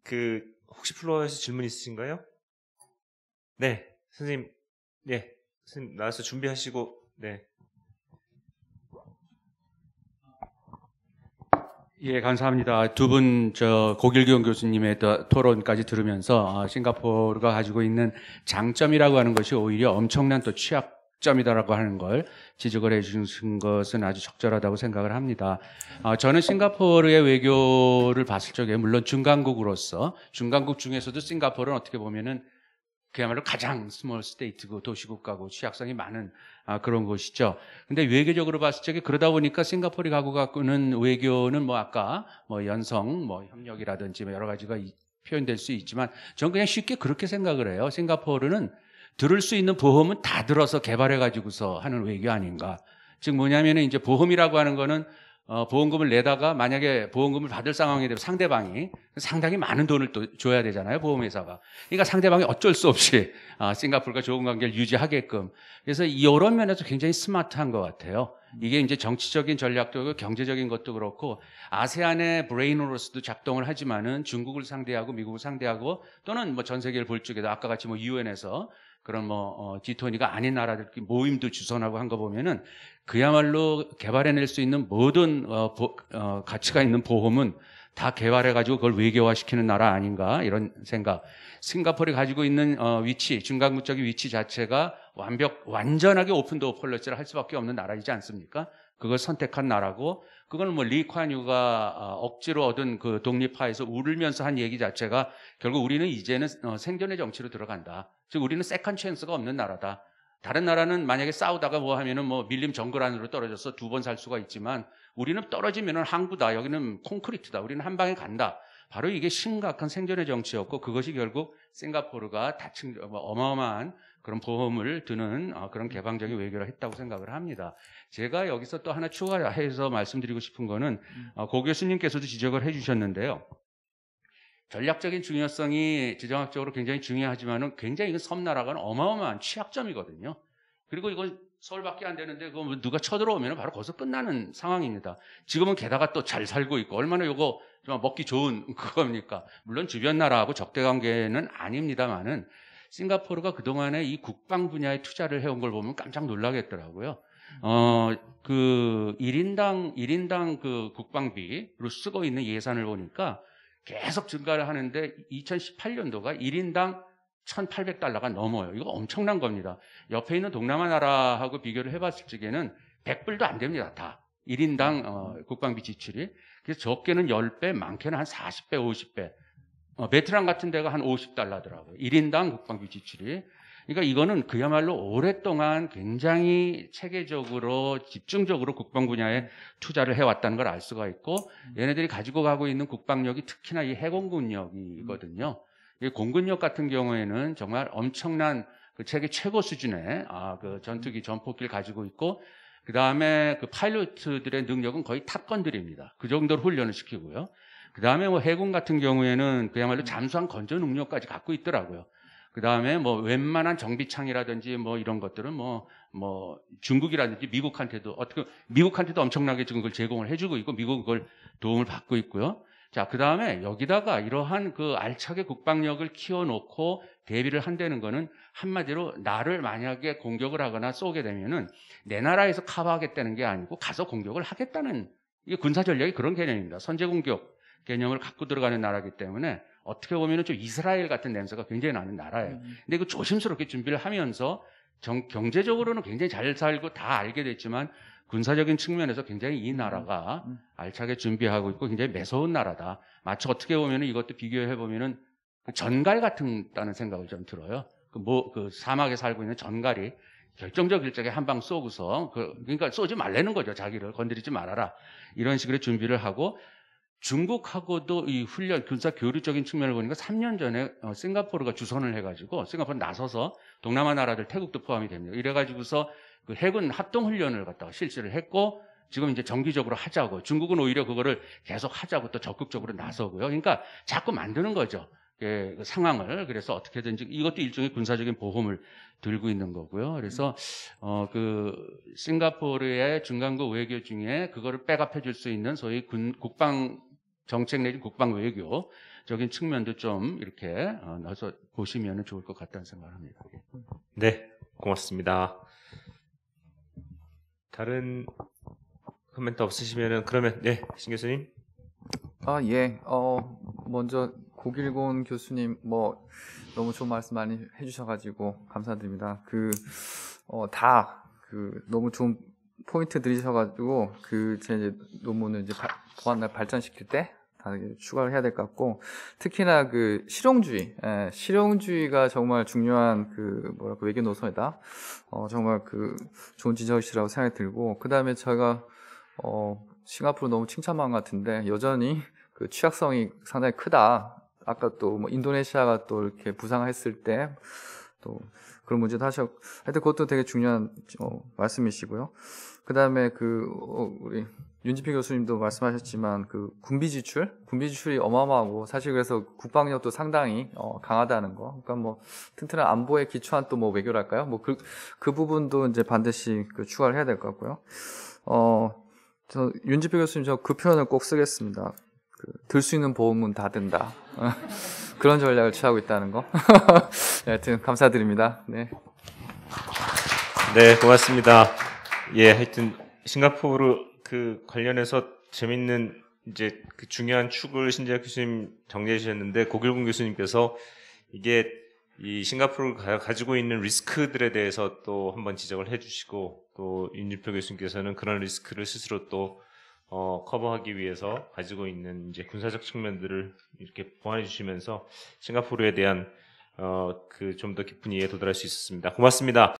그, 혹시 플로어에서 질문 있으신가요? 네. 선생님, 예. 선생님 나와서 준비하시고, 네. 예, 감사합니다. 두 분 저 고길경 교수님의 토론까지 들으면서 아, 싱가포르가 가지고 있는 장점이라고 하는 것이 오히려 엄청난 또 취약 점이다라고 하는 걸 지적을 해주신 것은 아주 적절하다고 생각을 합니다. 어, 저는 싱가포르의 외교를 봤을 적에 물론 중간국으로서 중간국 중에서도 싱가포르는 어떻게 보면은 그야말로 가장 스몰 스테이트고 도시국가고 취약성이 많은 아, 그런 곳이죠. 근데 외교적으로 봤을 적에 그러다 보니까 싱가포르 가고 갖고는 외교는 뭐 아까 뭐 연성, 뭐 협력이라든지 뭐 여러 가지가 표현될 수 있지만 저는 그냥 쉽게 그렇게 생각을 해요. 싱가포르는 들을 수 있는 보험은 다 들어서 개발해 가지고서 하는 외교 아닌가. 즉 뭐냐면은 이제 보험이라고 하는 거는 어, 보험금을 내다가 만약에 보험금을 받을 상황이 되면 상대방이 상당히 많은 돈을 또 줘야 되잖아요 보험회사가. 그러니까 상대방이 어쩔 수 없이 아, 싱가폴과 좋은 관계를 유지하게끔. 그래서 이런 면에서 굉장히 스마트한 것 같아요. 이게 이제 정치적인 전략도 그렇고 경제적인 것도 그렇고 아세안의 브레인으로서도 작동을 하지만은 중국을 상대하고 미국을 상대하고 또는 뭐 전 세계를 볼 적에도 아까 같이 뭐 유엔에서 그런 뭐 어, G20가 아닌 나라들 모임도 주선하고 한 거 보면은 그야말로 개발해낼 수 있는 모든 어, 보, 어, 가치가 있는 보험은 다 개발해가지고 그걸 외교화시키는 나라 아닌가 이런 생각. 싱가포르 가지고 있는 어, 위치, 중간국적인 위치 자체가 완벽, 완전하게 오픈도어 폴리시를 할 수밖에 없는 나라이지 않습니까? 그걸 선택한 나라고 그건뭐 리콴유가 어, 억지로 얻은 그 독립파에서 울면서 한 얘기 자체가 결국 우리는 이제는 어, 생존의 정치로 들어간다. 즉 우리는 세컨 찬스가 없는 나라다. 다른 나라는 만약에 싸우다가 뭐 하면은 뭐 밀림 정글 안으로 떨어져서 두 번 살 수가 있지만 우리는 떨어지면은 항구다. 여기는 콘크리트다. 우리는 한 방에 간다. 바로 이게 심각한 생존의 정치였고 그것이 결국 싱가포르가 다층 어, 뭐 어마어마한 그런 보험을 드는 어, 그런 음. 개방적인 외교를 했다고 생각을 합니다. 제가 여기서 또 하나 추가해서 말씀드리고 싶은 거는 음. 어, 고 교수님께서도 지적을 해주셨는데요. 전략적인 중요성이 지정학적으로 굉장히 중요하지만은 굉장히 이건 섬나라가는 어마어마한 취약점이거든요. 그리고 이건 서울밖에 안 되는데 그 누가 쳐들어오면 바로 거기서 끝나는 상황입니다. 지금은 게다가 또 잘 살고 있고 얼마나 이거 먹기 좋은 그겁니까? 물론 주변 나라하고 적대 관계는 아닙니다만은 싱가포르가 그동안에 이 국방 분야에 투자를 해온 걸 보면 깜짝 놀라겠더라고요. 음. 어, 그 1인당, 1인당 그 국방비로 쓰고 있는 예산을 보니까 계속 증가를 하는데 2018년도가 1인당 1,800달러가 넘어요. 이거 엄청난 겁니다. 옆에 있는 동남아 나라하고 비교를 해봤을 적에는 100불도 안 됩니다. 다. 1인당 어, 음. 국방비 지출이. 그래서 적게는 10배, 많게는 한 40배, 50배. 어, 베트남 같은 데가 한 50달러더라고요. 1인당 국방비 지출이. 그러니까 이거는 그야말로 오랫동안 굉장히 체계적으로 집중적으로 국방 분야에 투자를 해왔다는 걸 알 수가 있고 음. 얘네들이 가지고 가고 있는 국방력이 특히나 이 해공군력이거든요. 음. 이 공군력 같은 경우에는 정말 엄청난 그 세계 최고 수준의 아, 그 전투기 음. 전폭기를 가지고 있고 그다음에 그 파일럿들의 능력은 거의 탑건들입니다. 그 정도로 훈련을 시키고요. 그 다음에 뭐 해군 같은 경우에는 그야말로 잠수함 건조 능력까지 갖고 있더라고요. 그 다음에 뭐 웬만한 정비창이라든지 뭐 이런 것들은 뭐, 뭐 중국이라든지 미국한테도 어떻게, 미국한테도 엄청나게 지금 그걸 제공을 해주고 있고 미국 은 그걸 도움을 받고 있고요. 자, 그 다음에 여기다가 이러한 그 알차게 국방력을 키워놓고 대비를 한다는 거는 한마디로 나를 만약에 공격을 하거나 쏘게 되면은 내 나라에서 커버하겠다는게 아니고 가서 공격을 하겠다는 이게 군사 전략이 그런 개념입니다. 선제 공격. 개념을 갖고 들어가는 나라기 때문에 어떻게 보면 좀 이스라엘 같은 냄새가 굉장히 나는 나라예요. 음. 근데 그 조심스럽게 준비를 하면서 정, 경제적으로는 굉장히 잘 살고 다 알게 됐지만 군사적인 측면에서 굉장히 이 음. 나라가 음. 알차게 준비하고 있고 굉장히 매서운 나라다. 마치 어떻게 보면 이것도 비교해 보면은 전갈 같은다는 생각을 좀 들어요. 그, 뭐, 그 사막에 살고 있는 전갈이 결정적 일정에 한 방 쏘고서 그, 그러니까 쏘지 말라는 거죠. 자기를 건드리지 말아라. 이런 식으로 준비를 하고 중국하고도 이 훈련, 군사 교류적인 측면을 보니까 3년 전에 어, 싱가포르가 주선을 해가지고 싱가포르 나서서 동남아 나라들 태국도 포함이 됩니다. 이래가지고서 그 해군 합동 훈련을 갖다가 실시를 했고 지금 이제 정기적으로 하자고 중국은 오히려 그거를 계속 하자고 또 적극적으로 나서고요. 그러니까 자꾸 만드는 거죠. 예, 그 상황을 그래서 어떻게든지 이것도 일종의 군사적인 보험을 들고 있는 거고요. 그래서 어그 싱가포르의 중간고 외교 중에 그거를 백업해 줄 수 있는 소위 군 국방 정책 내지 국방 외교 적인 측면도 좀 이렇게 넣어서 보시면 좋을 것 같다는 생각을 합니다. 네, 고맙습니다. 다른 코멘트 없으시면은 그러면 예, 신 교수님. 아 예, 어 먼저 고길곤 교수님 뭐 너무 좋은 말씀 많이 해주셔가지고 감사드립니다. 그어다그 어, 그, 너무 좋은 포인트 들이셔가지고 그 제 논문을 이제 보완날 발전시킬 때 다르게 추가를 해야 될 것 같고 특히나 그 실용주의 예, 실용주의가 정말 중요한 그 뭐랄까 외교 노선이다 어, 정말 그 좋은 지적이시라고 생각이 들고 그 다음에 제가 어, 싱가포르 너무 칭찬만 같은데 여전히 그 취약성이 상당히 크다 아까 또뭐 인도네시아가 또 이렇게 부상했을 때또 그런 문제도 하셨. 하여튼 그것도 되게 중요한 어, 말씀이시고요. 그다음에 그 어, 우리 윤지필 교수님도 말씀하셨지만 그 군비 지출, 군비 지출이 어마어마하고 사실 그래서 국방력도 상당히 어, 강하다는 거. 그니까뭐 튼튼한 안보에 기초한 또 뭐 외교랄까요? 뭐그그 그 부분도 이제 반드시 그 추가를 해야 될 것 같고요. 어, 저 윤지필 교수님 저 그 표현을 꼭 쓰겠습니다. 그들수 있는 보험은 다 든다. 그런 전략을 취하고 있다는 거. 네, 하여튼 감사드립니다. 네. 네, 고맙습니다. 예, 하여튼 싱가포르 그 관련해서 재밌는 이제 그 중요한 축을 신재학 교수님 정리해 주셨는데 고길군 교수님께서 이게 이 싱가포르가 가지고 있는 리스크들에 대해서 또 한번 지적을 해주시고 또 윤준표 교수님께서는 그런 리스크를 스스로 또 어, 커버하기 위해서 가지고 있는 이제 군사적 측면들을 이렇게 보완해 주시면서 싱가포르에 대한 어, 그좀 더 깊은 이해에 도달할 수 있었습니다. 고맙습니다.